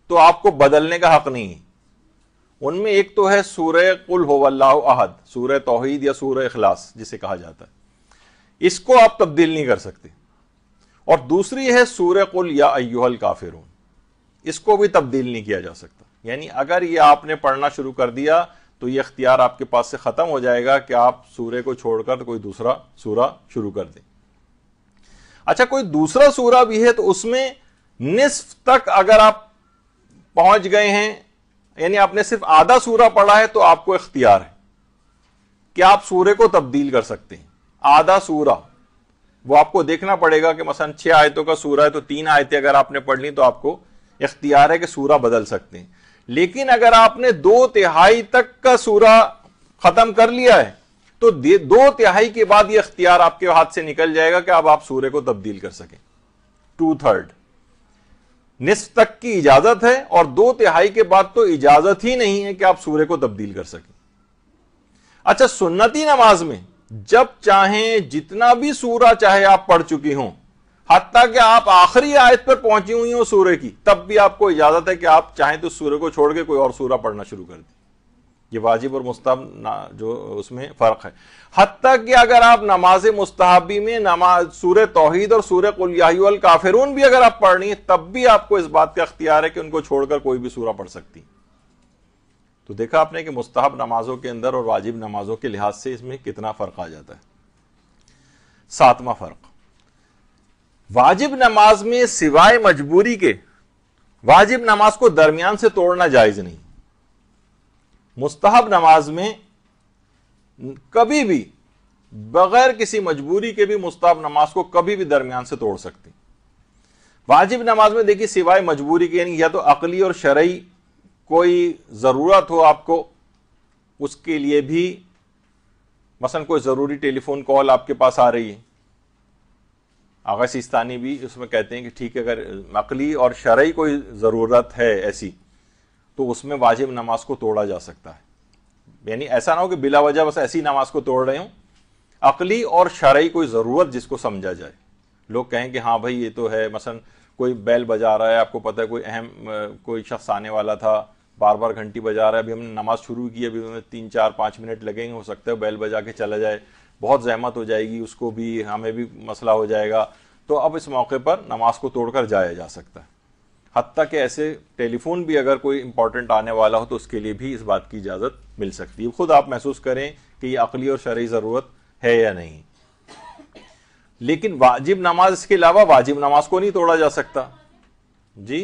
तो आपको बदलने का हक नहीं है उनमें एक तो है सूर्य कुल होवल्लाह अहद सूर्य तोहहीद या सूर्य अखलास जिसे कहा जाता है इसको आप तब्दील नहीं कर सकते और दूसरी है सूर्य कुल या अयुहल काफिर इसको भी तब्दील नहीं किया जा सकता यानी अगर ये आपने पढ़ना शुरू कर दिया तो ये अख्तियार आपके पास से ख़त्म हो जाएगा कि आप सूर्य को छोड़कर कोई दूसरा सूरा शुरू कर दें अच्छा कोई दूसरा सूरा भी है तो उसमें निसफ तक अगर आप पहुंच गए हैं यानी आपने सिर्फ आधा सूरा पढ़ा है तो आपको इख्तियार है कि आप सूर्य को तब्दील कर सकते हैं आधा सूरा वो आपको देखना पड़ेगा कि मसा छः आयतों का सूरा है तो तीन आयतें अगर आपने पढ़ ली तो आपको इख्तियार है कि सूरा बदल सकते हैं लेकिन अगर आपने दो तिहाई तक का सूरा ख़त्म कर लिया है तो दो तिहाई के बाद ये अख्तियार आपके हाथ से निकल जाएगा कि अब आप सूर्य को तब्दील कर सकें टू थर्ड निस्फ तक की इजाजत है और दो तिहाई के बाद तो इजाजत ही नहीं है कि आप सूर्य को तब्दील कर सकें अच्छा सुन्नती नमाज में जब चाहें जितना भी सूरा चाहे आप पढ़ चुकी हो हत्या कि आप आखिरी आयत पर पहुंची हुई हो सूर्य की तब भी आपको इजाजत है कि आप चाहें तो सूर्य को छोड़ के कोई और सूरा पढ़ना शुरू कर दें ये वाजिब और मुस्ताब जो उसमें फ़र्क है हत्या कि अगर आप नमाज मुस्ताबी में नमाज सूर्य तोहहीद और सूर्य कुल्याल काफिरून भी अगर आप पढ़नी है तब भी आपको इस बात का अख्तियार है कि उनको छोड़कर कोई भी सूरा पढ़ सकती तो देखा आपने कि मुस्ताहब नमाजों के अंदर और वाजिब नमाजों के लिहाज से इसमें कितना फ़र्क आ जाता है सातवां फ़र्क वाजिब नमाज में सिवाय मजबूरी के वाजिब नमाज को दरमियान से तोड़ना जायज़ नहीं मुस्तहब नमाज में कभी भी बगैर किसी मजबूरी के भी मुस्ताब नमाज को कभी भी दरमियान से तोड़ सकती वाजिब नमाज में देखिए सिवाय मजबूरी के यानी या तो अकली और शरई कोई ज़रूरत हो आपको उसके लिए भी मसलन कोई ज़रूरी टेलीफोन कॉल आपके पास आ रही है आगा सिस्तानी भी उसमें कहते हैं कि ठीक है अगर अकली और शरा कोई ज़रूरत है ऐसी तो उसमें वाजिब नमाज को तोड़ा जा सकता है यानी ऐसा ना हो कि बिला वजह बस ऐसी नमाज को तोड़ रहे हो अकली और शरा कोई ज़रूरत जिसको समझा जाए लोग कहें कि हाँ भाई ये तो है मसलन कोई बैल बजा रहा है आपको पता है कोई अहम कोई शख्स आने वाला था बार बार घंटी बजा रहा है अभी हमने नमाज शुरू की अभी हमें तीन चार पाँच मिनट लगेंगे हो सकता है बैल बजा के चला जाए बहुत जहमत हो जाएगी उसको भी हमें भी मसला हो जाएगा तो अब इस मौके पर नमाज को तोड़कर जाया जा सकता है हती कि ऐसे टेलीफोन भी अगर कोई इंपॉर्टेंट आने वाला हो तो उसके लिए भी इस बात की इजाज़त मिल सकती है खुद आप महसूस करें कि ये अकली और शर्य ज़रूरत है या नहीं लेकिन वाजिब नमाज इसके अलावा वाजिब नमाज को नहीं तोड़ा जा सकता जी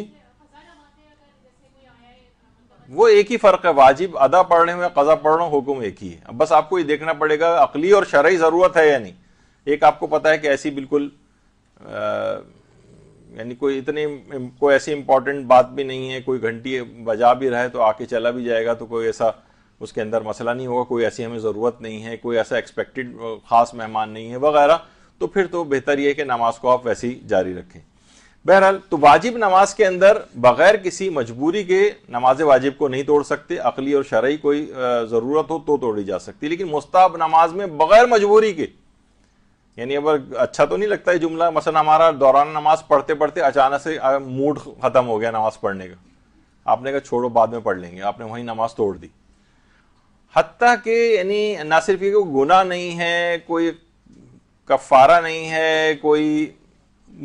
वो एक ही फ़र्क है वाजिब अदा पढ़ने में कज़ा पढ़ना हुक्म एक ही है अब बस आपको ये देखना पड़ेगा अकली और शरय ज़रूरत है या नहीं एक आपको पता है कि ऐसी बिल्कुल यानी कोई इतनी कोई ऐसी इंपॉर्टेंट बात भी नहीं है कोई घंटी बजा भी रहा है तो आके चला भी जाएगा तो कोई ऐसा उसके अंदर मसला नहीं होगा कोई ऐसी हमें ज़रूरत नहीं है कोई ऐसा एक्सपेक्टेड ख़ास मेहमान नहीं है वगैरह तो फिर तो बेहतर ये है कि नमाज को आप वैसे ही जारी रखें बहरहाल तो वाजिब नमाज के अंदर बगैर किसी मजबूरी के नमाज वाजिब को नहीं तोड़ सकते अकली और शरा कोई ज़रूरत हो तो तोड़ी जा सकती लेकिन मुस्ताब नमाज में बगैर मजबूरी के यानी अब अच्छा तो नहीं लगता है जुमला मसल हमारा दौरान नमाज पढ़ते पढ़ते अचानक से मूड ख़त्म हो गया नमाज पढ़ने का आपने कहा छोड़ो बाद में पढ़ लेंगे आपने वहीं नमाज तोड़ दी हती के यानी ना सिर्फ ये कोई गुना नहीं है कोई कफ़ारा नहीं है कोई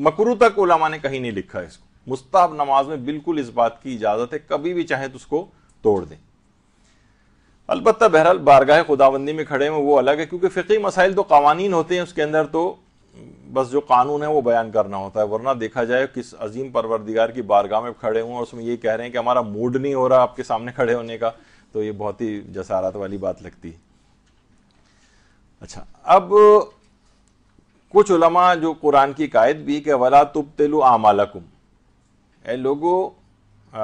मकरू तक ओलामा ने कहीं नहीं लिखा इसको मुस्ताब नमाज में बिल्कुल इस बात की इजाज़त है कभी भी चाहे तो उसको तोड़ दें अलबत् बहरहाल बारगाह खुदाबंदी में खड़े हैं वो अलग है क्योंकि फ़िकी मसाइल तो कवानीन होते हैं उसके अंदर तो बस जो कानून है वो बयान करना होता है वरना देखा जाए किस अजीम परवरदिगार की बारगाह में खड़े हुए और उसमें ये कह रहे हैं कि हमारा मूड नहीं हो रहा आपके सामने खड़े होने का तो ये बहुत ही जसारत वाली बात लगती है अच्छा अब कुछ उलमा जो कुरान की कायद भी कि वला तुब तेलु आमालकुम ए लोगो आ,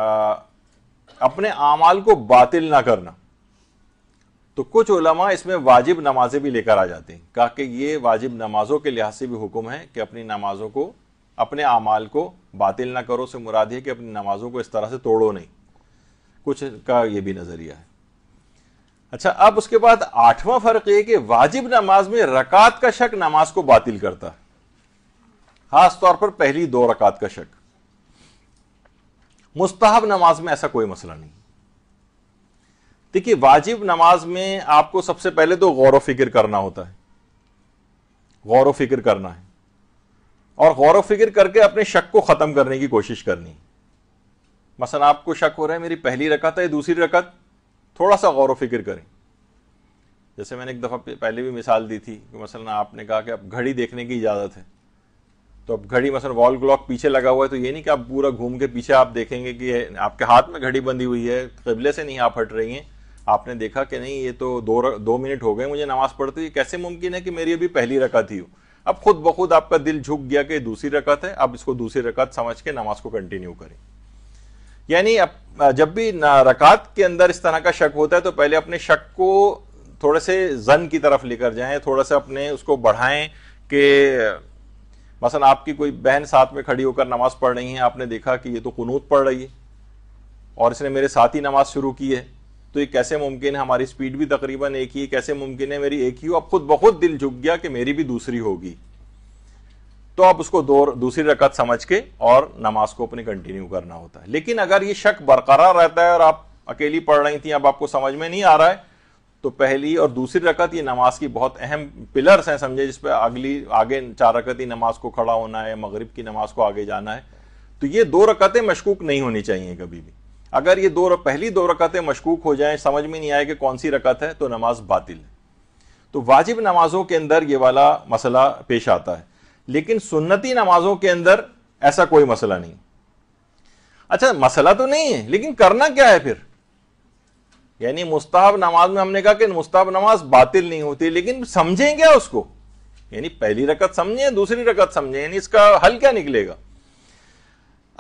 अपने आमाल को बातिल ना करना तो कुछ उलमा इसमें वाजिब नमाजें भी लेकर आ जाते हैं कहा कि ये वाजिब नमाजों के लिहाज से भी हुक्म है कि अपनी नमाजों को अपने आमाल को बातिल ना करो से मुराद है कि अपनी नमाजों को इस तरह से तोड़ो नहीं कुछ का ये भी नज़रिया है अच्छा अब उसके बाद आठवां फर्क यह कि वाजिब नमाज में रकात का शक नमाज को बातिल करता है खासतौर पर पहली दो रकात का शक मुस्ताहब नमाज में ऐसा कोई मसला नहीं देखिए वाजिब नमाज में आपको सबसे पहले तो गौर फिक्र करना होता है गौर फिक्र करना है और गौर फिक्र करके अपने शक को खत्म करने की कोशिश करनी है मसला आपको शक हो रहा है मेरी पहली रकत है दूसरी रकत थोड़ा सा गौर फिक्र करें जैसे मैंने एक दफ़ा पहले भी मिसाल दी थी कि मसल आपने कहा कि अब घड़ी देखने की इजाज़त है तो अब घड़ी मसलन वॉल क्लॉक पीछे लगा हुआ है तो ये नहीं कि आप पूरा घूम के पीछे आप देखेंगे कि आपके हाथ में घड़ी बंधी हुई है कबले से नहीं आप हट रही हैं आपने देखा कि नहीं ये तो दो दो मिनट हो गए मुझे नमाज़ पढ़ती है कैसे मुमकिन है कि मेरी अभी पहली रकत ही हो अब खुद बखुद आपका दिल झुक गया कि दूसरी रकत है अब इसको दूसरी रकत समझ के नमाज को कंटिन्यू करें यानी जब भी रकात के अंदर इस तरह का शक होता है तो पहले अपने शक को थोड़े से जन की तरफ लेकर जाएं थोड़ा सा अपने उसको बढ़ाएं कि मसलन आपकी कोई बहन साथ में खड़ी होकर नमाज पढ़ रही है आपने देखा कि ये तो कनूत पढ़ रही है और इसने मेरे साथ ही नमाज शुरू की है तो ये कैसे मुमकिन है हमारी स्पीड भी तकरीबन एक ही कैसे मुमकिन है मेरी एक ही हो अब खुद बहुत दिल झुक गया कि मेरी भी दूसरी होगी तो आप उसको दो दूसरी रकत समझ के और नमाज को अपने कंटिन्यू करना होता है लेकिन अगर ये शक बरकरार रहता है और आप अकेली पढ़ रही थी अब आपको समझ में नहीं आ रहा है तो पहली और दूसरी रकत ये नमाज की बहुत अहम पिलर्स हैं समझे जिस पर अगली आगे चार रकत ही नमाज को खड़ा होना है मगरिब की नमाज को आगे जाना है तो ये दो रकतें मशकूक नहीं होनी चाहिए कभी भी अगर ये दो पहली दो रकतें मशकूक हो जाएं समझ में नहीं आए कि कौन सी रकत है तो नमाज बातिल है तो वाजिब नमाजों के अंदर ये वाला मसला पेश आता है लेकिन सुन्नती नमाजों के अंदर ऐसा कोई मसला नहीं अच्छा मसला तो नहीं है लेकिन करना क्या है फिर यानी मुस्ताब नमाज में हमने कहा कि मुस्ताब नमाज बातिल नहीं होती लेकिन समझें क्या उसको यानी पहली रकत समझे दूसरी रकत समझे यानी इसका हल क्या निकलेगा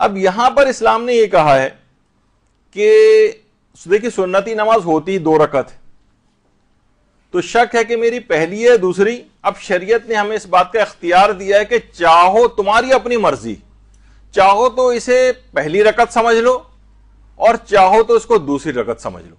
अब यहां पर इस्लाम ने यह कहा है कि देखिए सुन्नती नमाज होती दो रकत है तो शक है कि मेरी पहली है दूसरी अब शरीयत ने हमें इस बात का इख्तियार दिया है कि चाहो तुम्हारी अपनी मर्जी चाहो तो इसे पहली रकत समझ लो और चाहो तो इसको दूसरी रकत समझ लो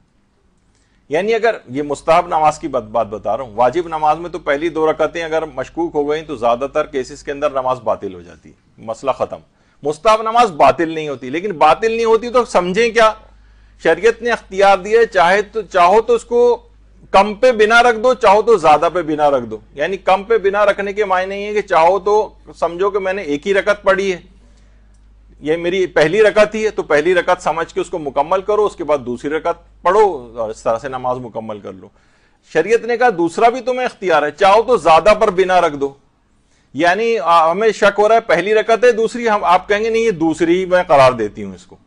यानी अगर ये मुस्ताब नमाज की बात बता रहा हूं वाजिब नमाज में तो पहली दो रकतें अगर मशकूक हो गई तो ज़्यादातर केसेस के अंदर नमाज बातिल हो जाती है मसला ख़त्म मुस्ताब नमाज बातिल नहीं होती लेकिन बातिल नहीं होती तो समझें क्या शरीयत ने अख्तियार दिया चाहे तो चाहो तो उसको कम पे बिना रख दो चाहो तो ज्यादा पे बिना रख दो यानी कम पे बिना रखने के मायने ये है कि चाहो तो समझो कि मैंने एक ही रकत पढ़ी है ये मेरी पहली रकत ही है तो पहली रकत समझ के उसको मुकम्मल करो उसके बाद दूसरी रकत पढ़ो और इस तरह से नमाज मुकम्मल कर लो शरीयत ने कहा दूसरा भी तुम्हें इख्तियार है चाहो तो ज्यादा पर बिना रख दो यानी हमें शक हो रहा है पहली रकत है दूसरी हम आप कहेंगे नहीं ये दूसरी ही मैं करार देती हूं इसको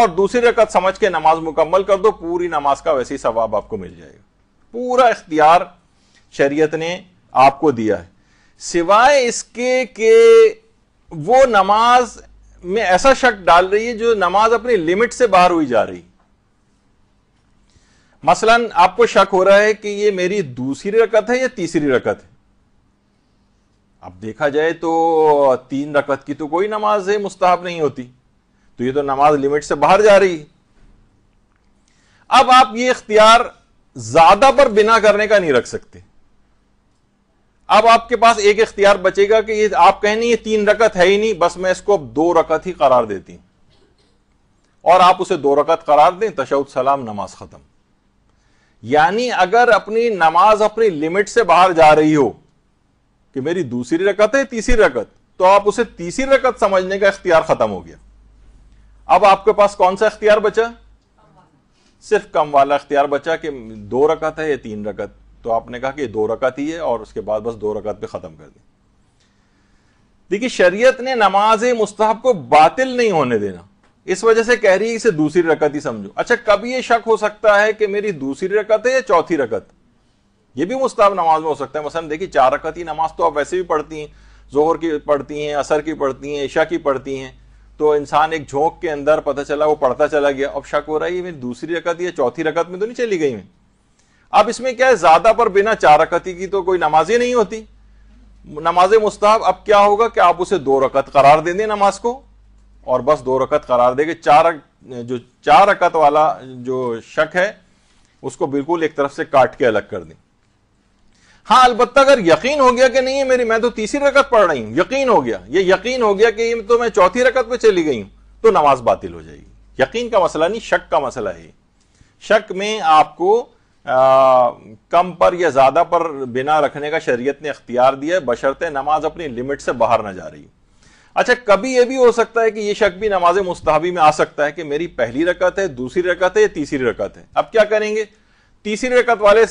और दूसरी रकत समझ के नमाज मुकम्मल कर दो पूरी नमाज का वैसे ही सवाब आपको मिल जाएगा पूरा इख्तियार शरीयत ने आपको दिया है सिवाय इसके के वो नमाज में ऐसा शक डाल रही है जो नमाज अपनी लिमिट से बाहर हुई जा रही मसलन आपको शक हो रहा है कि ये मेरी दूसरी रकत है या तीसरी रकत है अब देखा जाए तो तीन रकत की तो कोई नमाज है मुस्ताहब नहीं होती तो ये तो नमाज लिमिट से बाहर जा रही है अब आप ये इख्तियार ज्यादा पर बिना करने का नहीं रख सकते अब आपके पास एक इख्तियार बचेगा कि ये आप कहें नहीं ये तीन रकत है ही नहीं बस मैं इसको अब दो रकत ही करार देती हूं और आप उसे दो रकत करार दें तशाउद सलाम नमाज खत्म यानी अगर अपनी नमाज अपनी लिमिट से बाहर जा रही हो कि मेरी दूसरी रकत है तीसरी रकत तो आप उसे तीसरी रकत समझने का इख्तियार खत्म हो गया अब आपके पास कौन सा इख्तियार बचा सिर्फ कम वाला अख्तियार बचा कि दो रकत है या तीन रकत तो आपने कहा कि दो रकत ही है और उसके बाद बस दो रकत पे ख़त्म कर दी देखिए शरीयत ने नमाज मुस्ताब को बातिल नहीं होने देना इस वजह से कह रही है इसे दूसरी रकत ही समझो अच्छा कभी ये शक हो सकता है कि मेरी दूसरी रकत है या चौथी रकत ये भी मुस्ताब नमाज में हो सकता है मसलन देखिए चार रकत ही नमाज तो आप वैसे भी पढ़ती हैं जोहर की पढ़ती हैं असर की पढ़ती हैं ईशा की पढ़ती हैं तो इंसान एक झोंक के अंदर पता चला वो पढ़ता चला गया अब शक हो रहा है ये दूसरी रकत या चौथी रकत में तो नहीं चली गई मैं अब इसमें क्या है ज्यादा पर बिना चार रकती की तो कोई नमाजें नहीं होती नमाज मुस्ताब अब क्या होगा कि आप उसे दो रकत करार दे दें नमाज को और बस दो रकत करार देंगे चार जो चार रकत वाला जो शक है उसको बिल्कुल एक तरफ से काट के अलग कर दें हाँ अलबत् अगर यकीन हो गया कि नहीं है मेरी मैं तो तीसरी रकत पढ़ रही हूं यकीन हो गया ये यकीन हो गया कि ये तो मैं चौथी रकत में चली गई हूं तो नमाज बातिल हो जाएगी यकीन का मसला नहीं शक का मसला है शक में आपको आ, कम पर या ज्यादा पर बिना रखने का शरीयत ने अख्तियार दिया है बशर्ते नमाज अपनी लिमिट से बाहर ना जा रही अच्छा कभी यह भी हो सकता है कि यह शक भी नमाज मुस्ताबी में आ सकता है कि मेरी पहली रकत है दूसरी रकत है या तीसरी रकत है अब क्या करेंगे तीसरी रकत वाले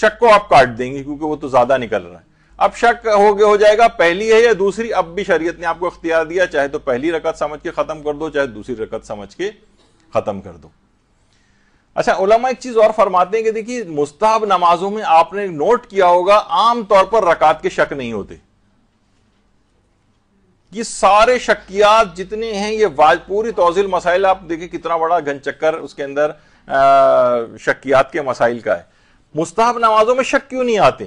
शक को आप काट देंगे क्योंकि वो तो ज्यादा निकल रहा है अब शक हो गया हो जाएगा पहली है या दूसरी अब भी शरीयत ने आपको अख्तियार दिया चाहे तो पहली रकत समझ के खत्म कर दो चाहे दूसरी रकत समझ के खत्म कर दो अच्छा उलमा एक चीज और फरमाते हैं कि देखिए मुस्ताब नमाजों में आपने नोट किया होगा आमतौर पर रकात के शक नहीं होते ये सारे शक्कियात जितने हैं ये पूरी तोजिल मसाइल आप देखें कितना बड़ा घन चक्कर उसके अंदर शक्कियात के मसाइल का है मुस्ताहब नमाजों में शक क्यों नहीं आते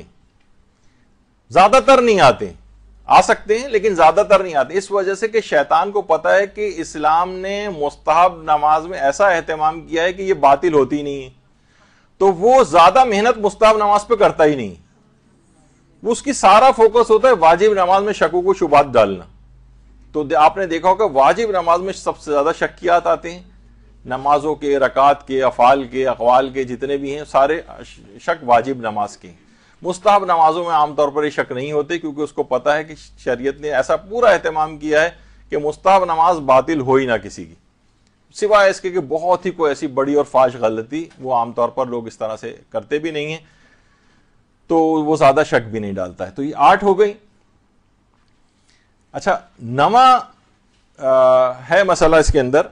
ज्यादातर नहीं आते आ सकते हैं लेकिन ज्यादातर नहीं आते इस वजह से कि शैतान को पता है कि इस्लाम ने मुस्ताहब नमाज में ऐसा अहतमाम किया है कि यह बातिल होती नहीं है तो वो ज्यादा मेहनत मुस्ताहब नमाज पर करता ही नहीं उसकी सारा फोकस होता है वाजिब नमाज में शकों को शुबात डालना तो आपने देखा होगा वाजिब नमाज में सबसे ज्यादा शक्कियात आते हैं नमाजों के रकात के अफ़ाल के अकवाल के जितने भी हैं सारे शक वाजिब नमाज के मुस्ताब नमाजों में आमतौर पर ये शक नहीं होते क्योंकि उसको पता है कि शरीयत ने ऐसा पूरा अहतमाम किया है कि मुस्ताब नमाज बातिल हो ही ना किसी की सिवाय इसके कि बहुत ही कोई ऐसी बड़ी और फाश गलती वो आमतौर पर लोग इस तरह से करते भी नहीं हैं तो वो ज़्यादा शक भी नहीं डालता है तो ये आठ हो गई अच्छा नवा आ, है मसला इसके अंदर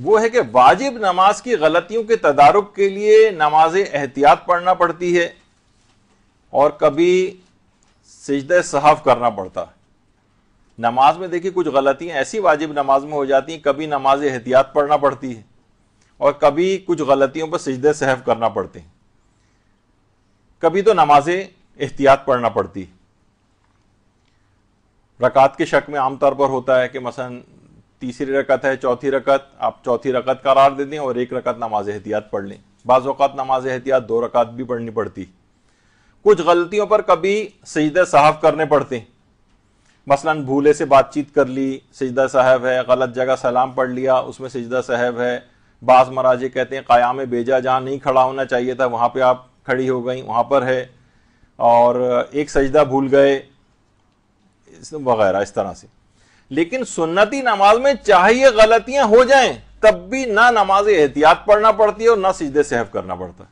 वो है कि वाजिब नमाज की गलतियों के तदारुक के लिए नमाज एहतियात पढ़ना पड़ती है और कभी सजद सहाफ़ करना पड़ता है नमाज में देखिए कुछ गलतियां ऐसी वाजिब नमाज में हो जाती हैं कभी नमाज एहतियात पढ़ना पड़ती है और कभी कुछ गलतियों पर सजद सहफ करना पड़ते हैं कभी तो नमाज एहतियात पढ़ना पड़ती है रकात के शक में आमतौर पर होता है कि मसलन तीसरी रकत है चौथी रकत आप चौथी रकत करार दे दें और एक रकत नमाज एहतियात पढ़ लें बाज़ात नमाज एहतियात दो रकत भी पढ़नी पड़ती कुछ गलतियों पर कभी सजदा साहब करने पड़ते हैं मसलन भूले से बातचीत कर ली सजदा साहब है गलत जगह सलाम पढ़ लिया उसमें सजदा साहब है बाज़ महाराज़े कहते हैं क़याम बेजा जहाँ नहीं खड़ा होना चाहिए था वहाँ पर आप खड़ी हो गई वहाँ पर है और एक सजदा भूल गए वगैरह इस तरह से लेकिन सुन्नती नमाज में चाहिए गलतियां हो जाएं तब भी ना नमाज एहतियात पढ़ना पड़ती है और ना सिजदे सहव करना पड़ता है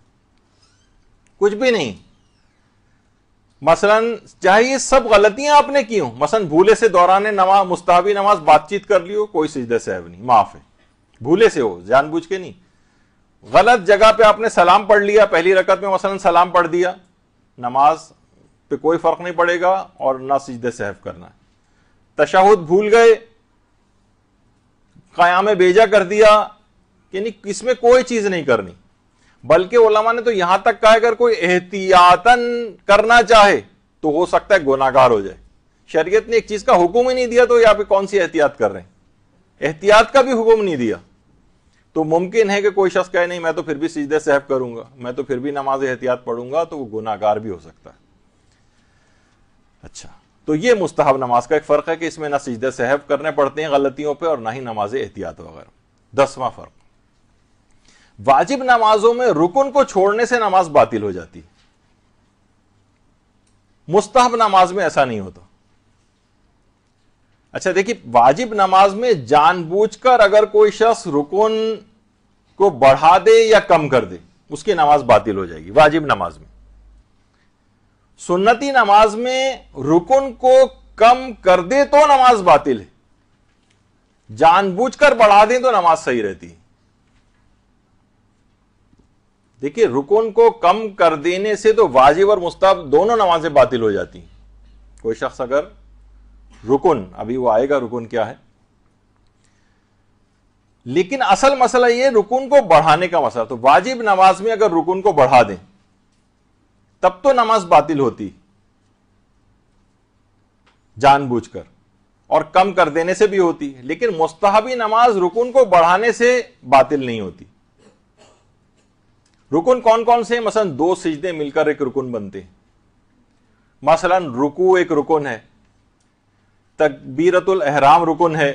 कुछ भी नहीं मसलन चाहे ये सब गलतियां आपने की हो मसलन भूले से दौरान नमाज मुस्ताबी नमाज बातचीत कर ली हो कोई सिजदे सहब नहीं माफ है भूले से हो जानबूझ के नहीं गलत जगह पे आपने सलाम पढ़ लिया पहली रकत में मसलन सलाम पढ़ दिया नमाज पे कोई फर्क नहीं पड़ेगा और ना सिजदे सहब करना है तशाहुद भूल गए कयाम बेजा कर दिया यानी इसमें कोई चीज नहीं करनी बल्कि ओलामा ने तो यहां तक कहा अगर कोई एहतियातन करना चाहे तो हो सकता है गुनागार हो जाए शरीयत ने एक चीज का हुक्म ही नहीं दिया तो यहाँ पे कौन सी एहतियात कर रहे हैं एहतियात का भी हुक्म नहीं दिया तो मुमकिन है कि कोई शख्स कहे नहीं मैं तो फिर भी सीधे सहब करूंगा मैं तो फिर भी नमाज एहतियात पढ़ूंगा तो वो गुनागार भी हो सकता है अच्छा तो ये मुस्तहब नमाज का एक फ़र्क है कि इसमें ना सजद सहब करने पड़ते हैं गलतियों पर और ना ही नमाज एहतियात वगैरह दसवां फ़र्क वाजिब नमाजों में रुकन को छोड़ने से नमाज बातिल हो जाती मुस्तहब नमाज में ऐसा नहीं होता अच्छा देखिए वाजिब नमाज में जानबूझकर अगर कोई शख्स रुकन को बढ़ा दे या कम कर दे उसकी नमाज बातिल हो जाएगी वाजिब नमाज में सुन्नती नमाज में रुकन को कम कर दे तो नमाज बातिल है जानबूझकर बढ़ा दें तो नमाज सही रहती देखिए रुकन को कम कर देने से तो वाजिब और मुस्ताब दोनों नमाजें बातिल हो जाती कोई शख्स अगर रुकन अभी वो आएगा रुकन क्या है लेकिन असल मसला ये रुकन को बढ़ाने का मसला तो वाजिब नमाज में अगर रुकन को बढ़ा दें तब तो नमाज बातिल होती जानबूझकर और कम कर देने से भी होती है लेकिन मुस्तहबी नमाज रुकन को बढ़ाने से बातिल नहीं होती रुकुन कौन कौन से मसलन दो सिजदे मिलकर एक रुकन बनते हैं मसलन रुकू एक रुकुन है तकबीरतुल अहराम रुकन है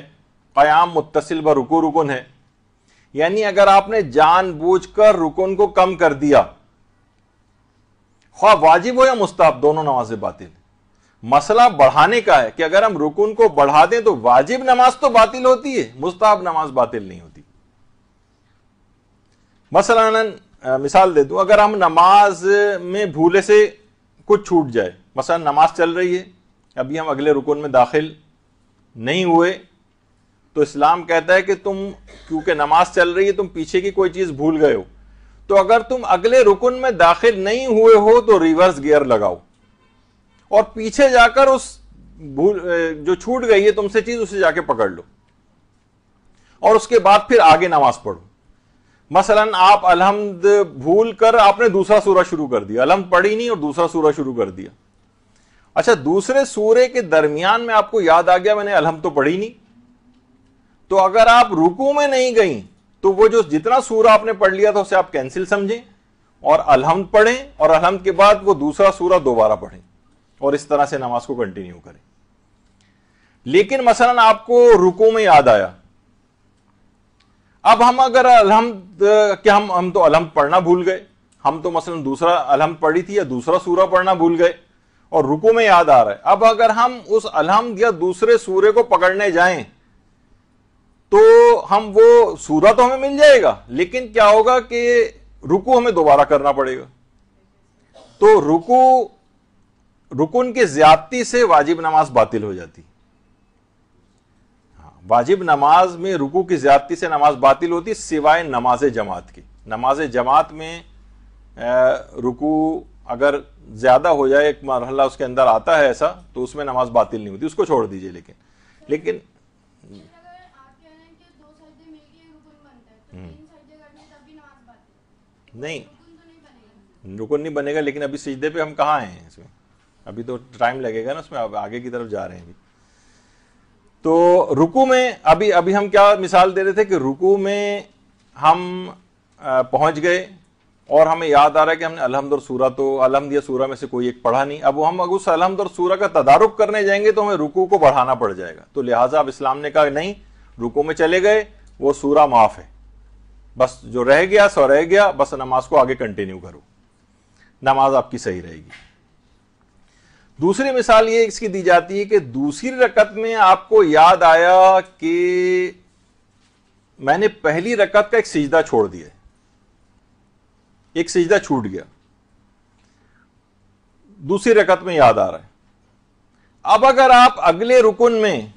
क़याम मुतसिल व रुकू रुकन है यानी अगर आपने जानबूझकर रुकुन को कम कर दिया ख्वा वाजिब हो या मुस्ताब दोनों नमाजें बातिल मसला बढ़ाने का है कि अगर हम रुकन को बढ़ा दें तो वाजिब नमाज तो बातिल होती है मुस्ताब नमाज बातिल नहीं होती मसला मिसाल दे दूं अगर हम नमाज में भूले से कुछ छूट जाए मसला नमाज चल रही है अभी हम अगले रुकन में दाखिल नहीं हुए तो इस्लाम कहता है कि तुम क्योंकि नमाज चल रही है तुम पीछे की कोई चीज़ भूल गए हो तो अगर तुम अगले रुकन में दाखिल नहीं हुए हो तो रिवर्स गियर लगाओ और पीछे जाकर उस भूल जो छूट गई है तुमसे चीज उसे जाके पकड़ लो और उसके बाद फिर आगे नमाज पढ़ो मसलन आप अलहमद भूल कर आपने दूसरा सूरा शुरू कर दिया अलहमद पढ़ी नहीं और दूसरा सूरा शुरू कर दिया अच्छा दूसरे सूर्य के दरमियान में आपको याद आ गया मैंने अलहम तो पढ़ी नहीं तो अगर आप रुकू में नहीं गई तो वो जो जितना सूर आपने पढ़ लिया था उसे आप कैंसिल समझें और अलहमद पढ़ें और अलहमद के बाद वो दूसरा सूरा दोबारा पढ़ें और इस तरह से नमाज को कंटिन्यू करें लेकिन मसलन आपको रुको में याद आया अब हम अगर अलहमद क्या हम हम तो अलहमद पढ़ना भूल गए हम तो मसलन दूसरा अलहमद पढ़ी थी या दूसरा सूरा पढ़ना भूल गए और रुको में याद आ रहा है अब अगर हम उस अलहमद या दूसरे सूर्य को पकड़ने जाएं तो हम वो सूरा तो हमें मिल जाएगा लेकिन क्या होगा कि रुकू हमें दोबारा करना पड़ेगा तो रुकू रुकुन की ज्यादती से वाजिब नमाज बातिल हो जाती हाँ, वाजिब नमाज में रुकू की ज्यादती से नमाज बातिल होती सिवाय नमाज जमात की नमाज जमात में रुकू अगर ज़्यादा हो जाए एक मरहला उसके अंदर आता है ऐसा तो उसमें नमाज बातिल नहीं होती उसको छोड़ दीजिए लेकिन लेकिन नहीं रुकन नहीं बनेगा लेकिन अभी सजदे पे हम कहाँ हैं इसमें अभी तो टाइम लगेगा ना उसमें अब आगे की तरफ जा रहे हैं अभी तो रुकू में अभी अभी हम क्या मिसाल दे रहे थे कि रुकू में हम पहुंच गए और हमें याद आ रहा है कि हमने अलहमद और सूरा तो अलहमद या सूरा में से कोई एक पढ़ा नहीं अब हम अगर उस अलहमद और सूरा का तदारुक करने जाएंगे तो हमें रुकू को बढ़ाना पड़ जाएगा तो लिहाजा अब इस्लाम ने कहा नहीं रुकू में चले गए वो सूरा माफ है बस जो रह गया सो रह गया बस नमाज को आगे कंटिन्यू करो नमाज आपकी सही रहेगी दूसरी मिसाल ये इसकी दी जाती है कि दूसरी रकत में आपको याद आया कि मैंने पहली रकत का एक सिजदा छोड़ दिया एक सिजदा छूट गया दूसरी रकत में याद आ रहा है अब अगर आप अगले रुकन में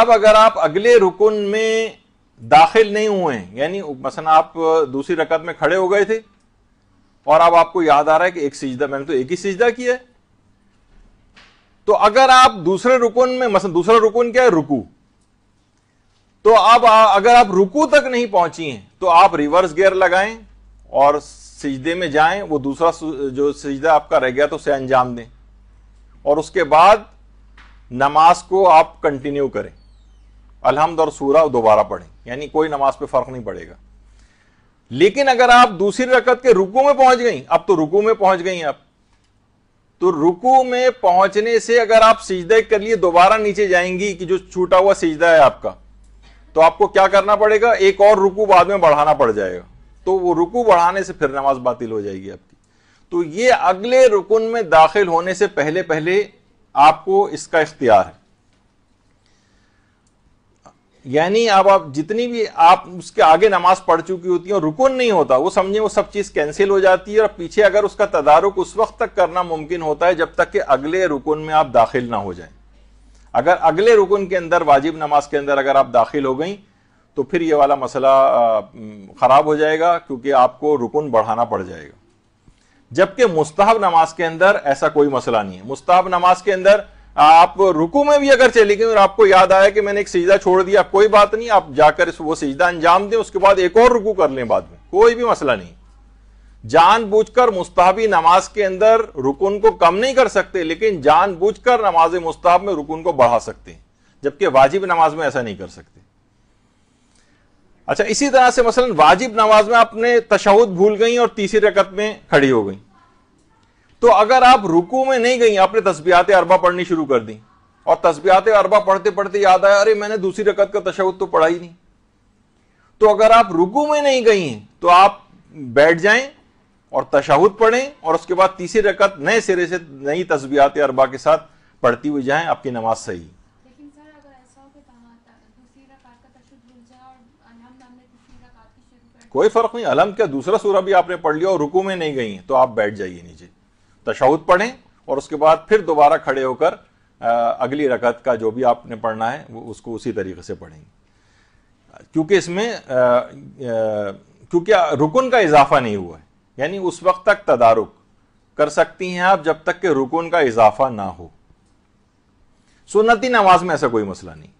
अब अगर आप अगले रुकन में दाखिल नहीं हुए हैं यानी मसलन आप दूसरी रकत में खड़े हो गए थे और अब आपको याद आ रहा है कि एक सजदा मैंने तो एक ही सिजदा किया है तो अगर आप दूसरे रुकन में मसलन दूसरा रुकन क्या है रुकू तो अब अगर आप रुकू तक नहीं पहुंची हैं तो आप रिवर्स गियर लगाएं और सिजदे में जाएं वो दूसरा जो सिजदा आपका रह गया तो उसे अंजाम दें और उसके बाद नमाज को आप कंटिन्यू करें अलहमद और सूरा दोबारा पढ़ें यानी कोई नमाज पे फर्क नहीं पड़ेगा लेकिन अगर आप दूसरी रकत के रुकू में पहुंच गई अब तो रुकू में पहुंच गई आप तो रुकू में पहुंचने से अगर आप सिजदा कर लिए दोबारा नीचे जाएंगी कि जो छूटा हुआ सिजदा है आपका तो आपको क्या करना पड़ेगा एक और रुकू बाद में बढ़ाना पड़ जाएगा तो वो रुकू बढ़ाने से फिर नमाज बातिल हो जाएगी आपकी तो ये अगले रुकन में दाखिल होने से पहले पहले आपको इसका इख्तियार है यानी अब आप जितनी भी आप उसके आगे नमाज पढ़ चुकी होती है और रुकन नहीं होता वो समझे वो सब चीज कैंसिल हो जाती है और पीछे अगर उसका तदारुक उस वक्त तक करना मुमकिन होता है जब तक कि अगले रुकन में आप दाखिल ना हो जाए अगर अगले रुकन के अंदर वाजिब नमाज के अंदर अगर आप दाखिल हो गई तो फिर ये वाला मसला ख़राब हो जाएगा क्योंकि आपको रुकन बढ़ाना पड़ जाएगा जबकि मुस्ताब नमाज के अंदर ऐसा कोई मसला नहीं है मुस्ताब नमाज के अंदर आप रुकू में भी अगर चले गए और आपको याद आया कि मैंने एक सीजदा छोड़ दिया कोई बात नहीं आप जाकर वो सीजदा अंजाम दें उसके बाद एक और रुकू कर लें बाद में कोई भी मसला नहीं जानबूझकर मुस्ताबी नमाज के अंदर रुकन को कम नहीं कर सकते लेकिन जानबूझकर नमाज मुस्ताब में रुकन को बढ़ा सकते हैं जबकि वाजिब नमाज में ऐसा नहीं कर सकते अच्छा इसी तरह से मसलन वाजिब नमाज में आपने तशहुद भूल गई और तीसरी रकत में खड़ी हो गई तो अगर आप रुकू में नहीं गई आपने तस्बियात अरबा पढ़नी शुरू कर दी और तस्बियात अरबा पढ़ते पढ़ते याद आया अरे मैंने दूसरी रकत का तशव तो पढ़ा ही नहीं तो अगर आप रुकू में नहीं गई हैं तो आप बैठ जाए और तशाहुद पढ़ें और उसके बाद तीसरी रकत नए सिरे से नई तस्बियात अरबा के साथ पढ़ती हुई जाए आपकी नमाज सही कोई फर्क नहीं अलम क्या दूसरा सूरा भी आपने पढ़ लिया और रुकू में नहीं गई तो आप बैठ जाइए नीचे तशाउद पढ़ें और उसके बाद फिर दोबारा खड़े होकर अगली रकत का जो भी आपने पढ़ना है वो उसको उसी तरीके से पढ़ेंगे क्योंकि इसमें क्योंकि रुकन का इजाफा नहीं हुआ है यानी उस वक्त तक तदारुक कर सकती हैं आप जब तक कि रुकन का इजाफा ना हो सुन्नती नमाज में ऐसा कोई मसला नहीं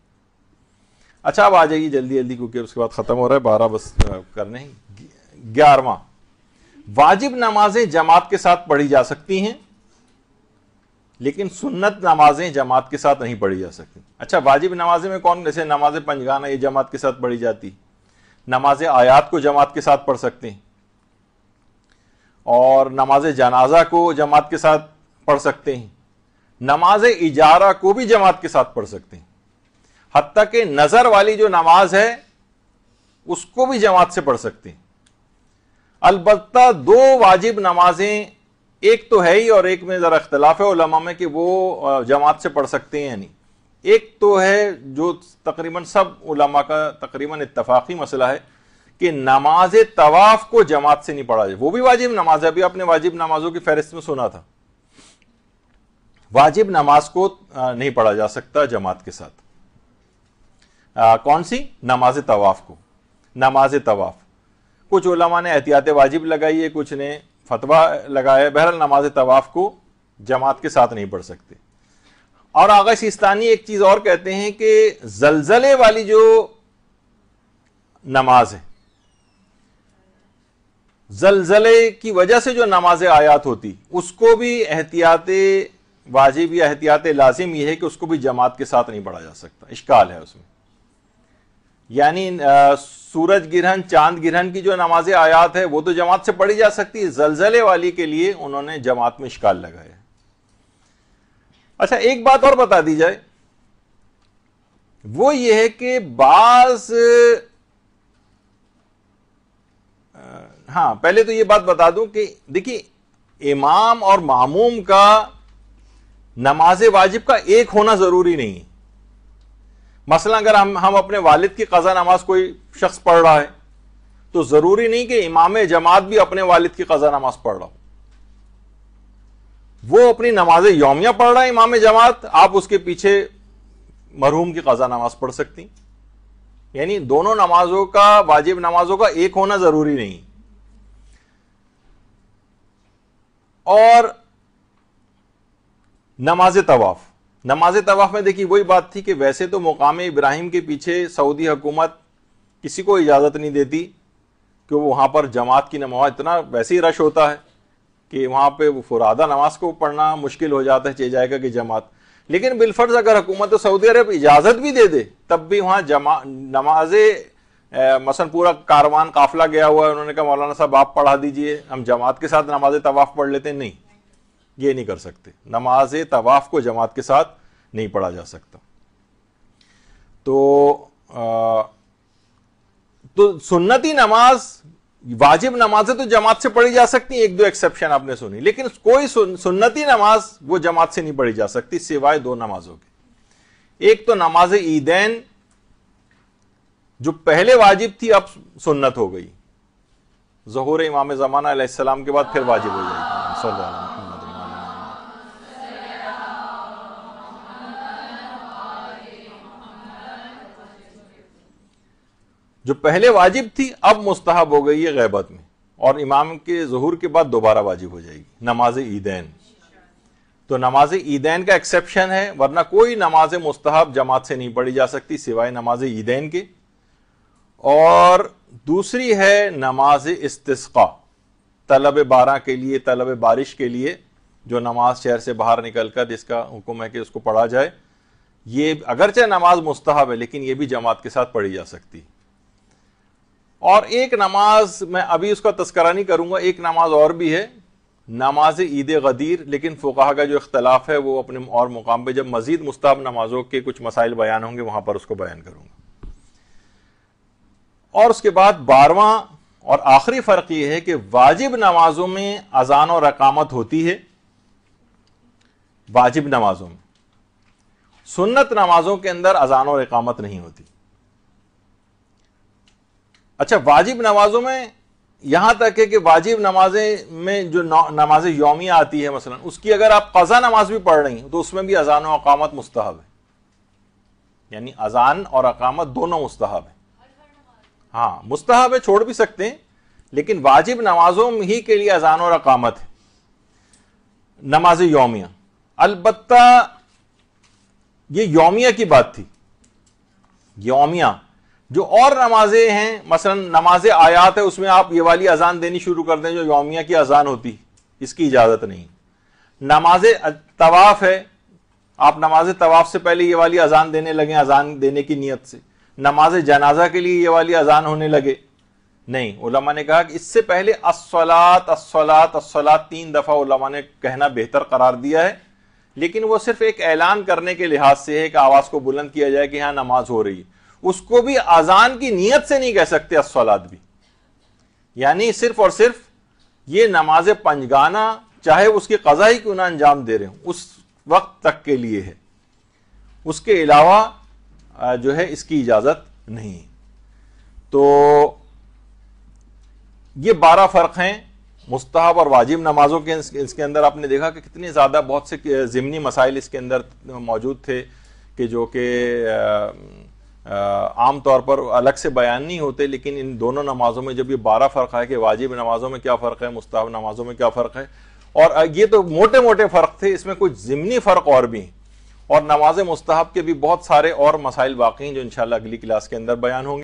अच्छा आप आ जाइए जल्दी जल्दी क्योंकि उसके बाद ख़त्म हो रहा है बारह बस करने ग्यारहवा वाजिब नमाजें जमात के साथ पढ़ी जा सकती हैं लेकिन सुन्नत नमाजें जमात के साथ नहीं पढ़ी जा सकती अच्छा वाजिब नमाजें में कौन जैसे नमाज पंजगाना ये जमात के साथ पढ़ी जाती नमाज आयात को जमात के साथ पढ़ सकते हैं और नमाज जनाजा को जमात के साथ पढ़ सकते हैं नमाज इजारा को भी जमात के साथ पढ़ सकते हैं हती के नज़र वाली जो नमाज है उसको भी जमात से पढ़ सकते हैं अलबत् दो वाजिब नमाजें एक तो है ही और एक में ज़रा अख्तिलाफ है उलमा में कि वो जमात से पढ़ सकते हैं या नहीं एक तो है जो तकरीबन सब उलमा का तकरीबन इतफाक़ी मसला है कि नमाज तवाफ़ को जमात से नहीं पढ़ा जाए वो भी वाजिब नमाज है अभी आपने वाजिब नमाजों की फहरिस्त में सुना था वाजिब नमाज को नहीं पढ़ा जा सकता जमात के साथ आ, कौन सी नमाज तवाफ़ को नमाज तवाफ़ कुछ उलमा ने एहतियात वाजिब लगाई है कुछ ने फतवा लगाया बहरहाल नमाज तवाफ़ को जमात के साथ नहीं पढ़ सकते और आगा सिस्तानी एक चीज़ और कहते हैं कि जलजले वाली जो नमाज है जलजले की वजह से जो नमाज आयात होती उसको भी एहतियात वाजिब या एहतियात लाजिम यह है कि उसको भी जमात के साथ नहीं पढ़ा जा सकता इश्काल है उसमें यानी सूरज गिरहन चांद ग्रहण की जो नमाज आयात है वो तो जमात से पढ़ी जा सकती है जलजले वाली के लिए उन्होंने जमात में शिकाल लगाया अच्छा एक बात और बता दी जाए वो ये है कि बास हाँ पहले तो ये बात बता दूं कि देखिए इमाम और मामूम का नमाज वाजिब का एक होना जरूरी नहीं है मसला अगर हम हम अपने वालिद की कज़ा नमाज कोई शख्स पढ़ रहा है तो ज़रूरी नहीं कि इमाम जमात भी अपने वालिद की कज़ा नमाज पढ़ रहा हो वो अपनी नमाज योमिया पढ़ रहा है इमाम जमात आप उसके पीछे मरहूम की कज़ा नमाज पढ़ सकती यानी दोनों नमाजों का वाजिब नमाजों का एक होना ज़रूरी नहीं और नमाज तवाफ़ नमाज तवाफ में देखिए वही बात थी कि वैसे तो मुकाम इब्राहिम के पीछे सऊदी हुकूमत किसी को इजाज़त नहीं देती कि वो वहाँ पर जमात की नमाज इतना वैसे ही रश होता है कि वहाँ पे वो फुरादा नमाज को पढ़ना मुश्किल हो जाता है चे जाएगा कि जमात लेकिन बिलफर्ज अगर हुकूमत तो सऊदी अरब इजाज़त भी दे दे तब भी वहाँ जमा नमाज मसन पूरा कारवान काफिला गया हुआ है उन्होंने कहा मौलाना साहब आप पढ़ा दीजिए हम जमात के साथ नमाज तवाफ़ पढ़ लेते नहीं ये नहीं कर सकते नमाज तवाफ़ को जमात के साथ नहीं पढ़ा जा सकता तो आ, तो सुन्नती नमाज वाजिब नमाजें तो जमात से पढ़ी जा सकती एक दो एक्सेप्शन आपने सुनी लेकिन कोई सुन, सुन्नती नमाज वो जमात से नहीं पढ़ी जा सकती सिवाय दो नमाजों के एक तो नमाज ईदेन जो पहले वाजिब थी अब सुन्नत हो गई जहूर इमाम जमाना के बाद फिर वाजिब हो जाएगी जो पहले वाजिब थी अब मुस्तहब हो गई है गैबत में और इमाम के जहूर के बाद दोबारा वाजिब हो जाएगी नमाज ईदैन तो नमाज ईदैन का एक्सेप्शन है वरना कोई नमाज मुस्तहब जमात से नहीं पढ़ी जा सकती सिवाय नमाज ईदैन के और दूसरी है नमाज इस्तिस्का तलब बारा के लिए तलब बारिश के लिए जो नमाज शहर से बाहर निकल कर जिसका हुक्म है कि उसको पढ़ा जाए ये अगरचे नमाज मुस्तहब है लेकिन ये भी जमात के साथ पढ़ी जा सकती है और एक नमाज मैं अभी उसका तस्करा नहीं करूंगा एक नमाज और भी है नमाज ईद गदीर लेकिन फोकाह का जो इख्तलाफ है वो अपने और मुकाम पर जब मजीद मुस्ताब नमाजों के कुछ मसाइल बयान होंगे वहाँ पर उसको बयान करूँगा और उसके बाद बारवा और आखिरी फ़र्क यह है कि वाजिब नमाजों में अजान और अकामत होती है वाजिब नमाजों में सुन्नत नमाजों के अंदर अजान और अकामत नहीं होती अच्छा वाजिब नमाजों में यहां तक है कि वाजिब नमाजें में जो नमाज योमिया आती है मसलन उसकी अगर आप कज़ा नमाज भी पढ़ रही हैं तो उसमें भी अजान और अकामत मुस्तहब है यानी अजान और अकामत दोनों मुस्तहब है हाँ मुस्तहब है छोड़ भी सकते हैं लेकिन वाजिब नमाजों ही के लिए अजान और अकामत है नमाज योमिया अलबत् ये योमिया की बात थी योमिया जो और नमाजें हैं मसलन नमाज आयात है उसमें आप ये वाली अजान देनी शुरू कर दें जो योमिया की अजान होती इसकी इजाज़त नहीं नमाज तवाफ़ है आप नमाज तवाफ़ से पहले ये वाली अजान देने लगे अजान देने की नीयत से नमाज जनाजा के लिए ये वाली अजान होने लगे नहीं उलमा ने कहा कि इससे पहले असलात असलात असलात तीन दफ़ा उलमा ने कहना बेहतर करार दिया है लेकिन वो सिर्फ एक ऐलान करने के लिहाज से है कि आवाज़ को बुलंद किया जाए कि हाँ नमाज हो रही है उसको भी आजान की नीयत से नहीं कह सकते असलाद भी यानी सिर्फ और सिर्फ ये नमाज पंजगाना चाहे उसकी कजा ही क्यों ना अंजाम दे रहे हो उस वक्त तक के लिए है उसके अलावा जो है इसकी इजाज़त नहीं तो ये बारह फ़र्क हैं मुस्ताहब और वाजिब नमाजों के इसके अंदर आपने देखा कि कितने ज़्यादा बहुत से ज़मनी मसाइल इसके अंदर मौजूद थे कि जो कि आमतौर पर अलग से बयान नहीं होते लेकिन इन दोनों नमाज़ों में जब ये बारह फ़र्क है कि वाजिब नमाज़ों में क्या फ़र्क है मुस्ताब नमाज़ों में क्या फ़र्क है और ये तो मोटे मोटे फ़र्क थे इसमें कुछ ज़िमनी फ़र्क और भी हैं और नमाज मुस्ताहब के भी बहुत सारे और मसाइल बाकी हैं जो इंशाल्लाह अगली क्लास के अंदर बयान होंगे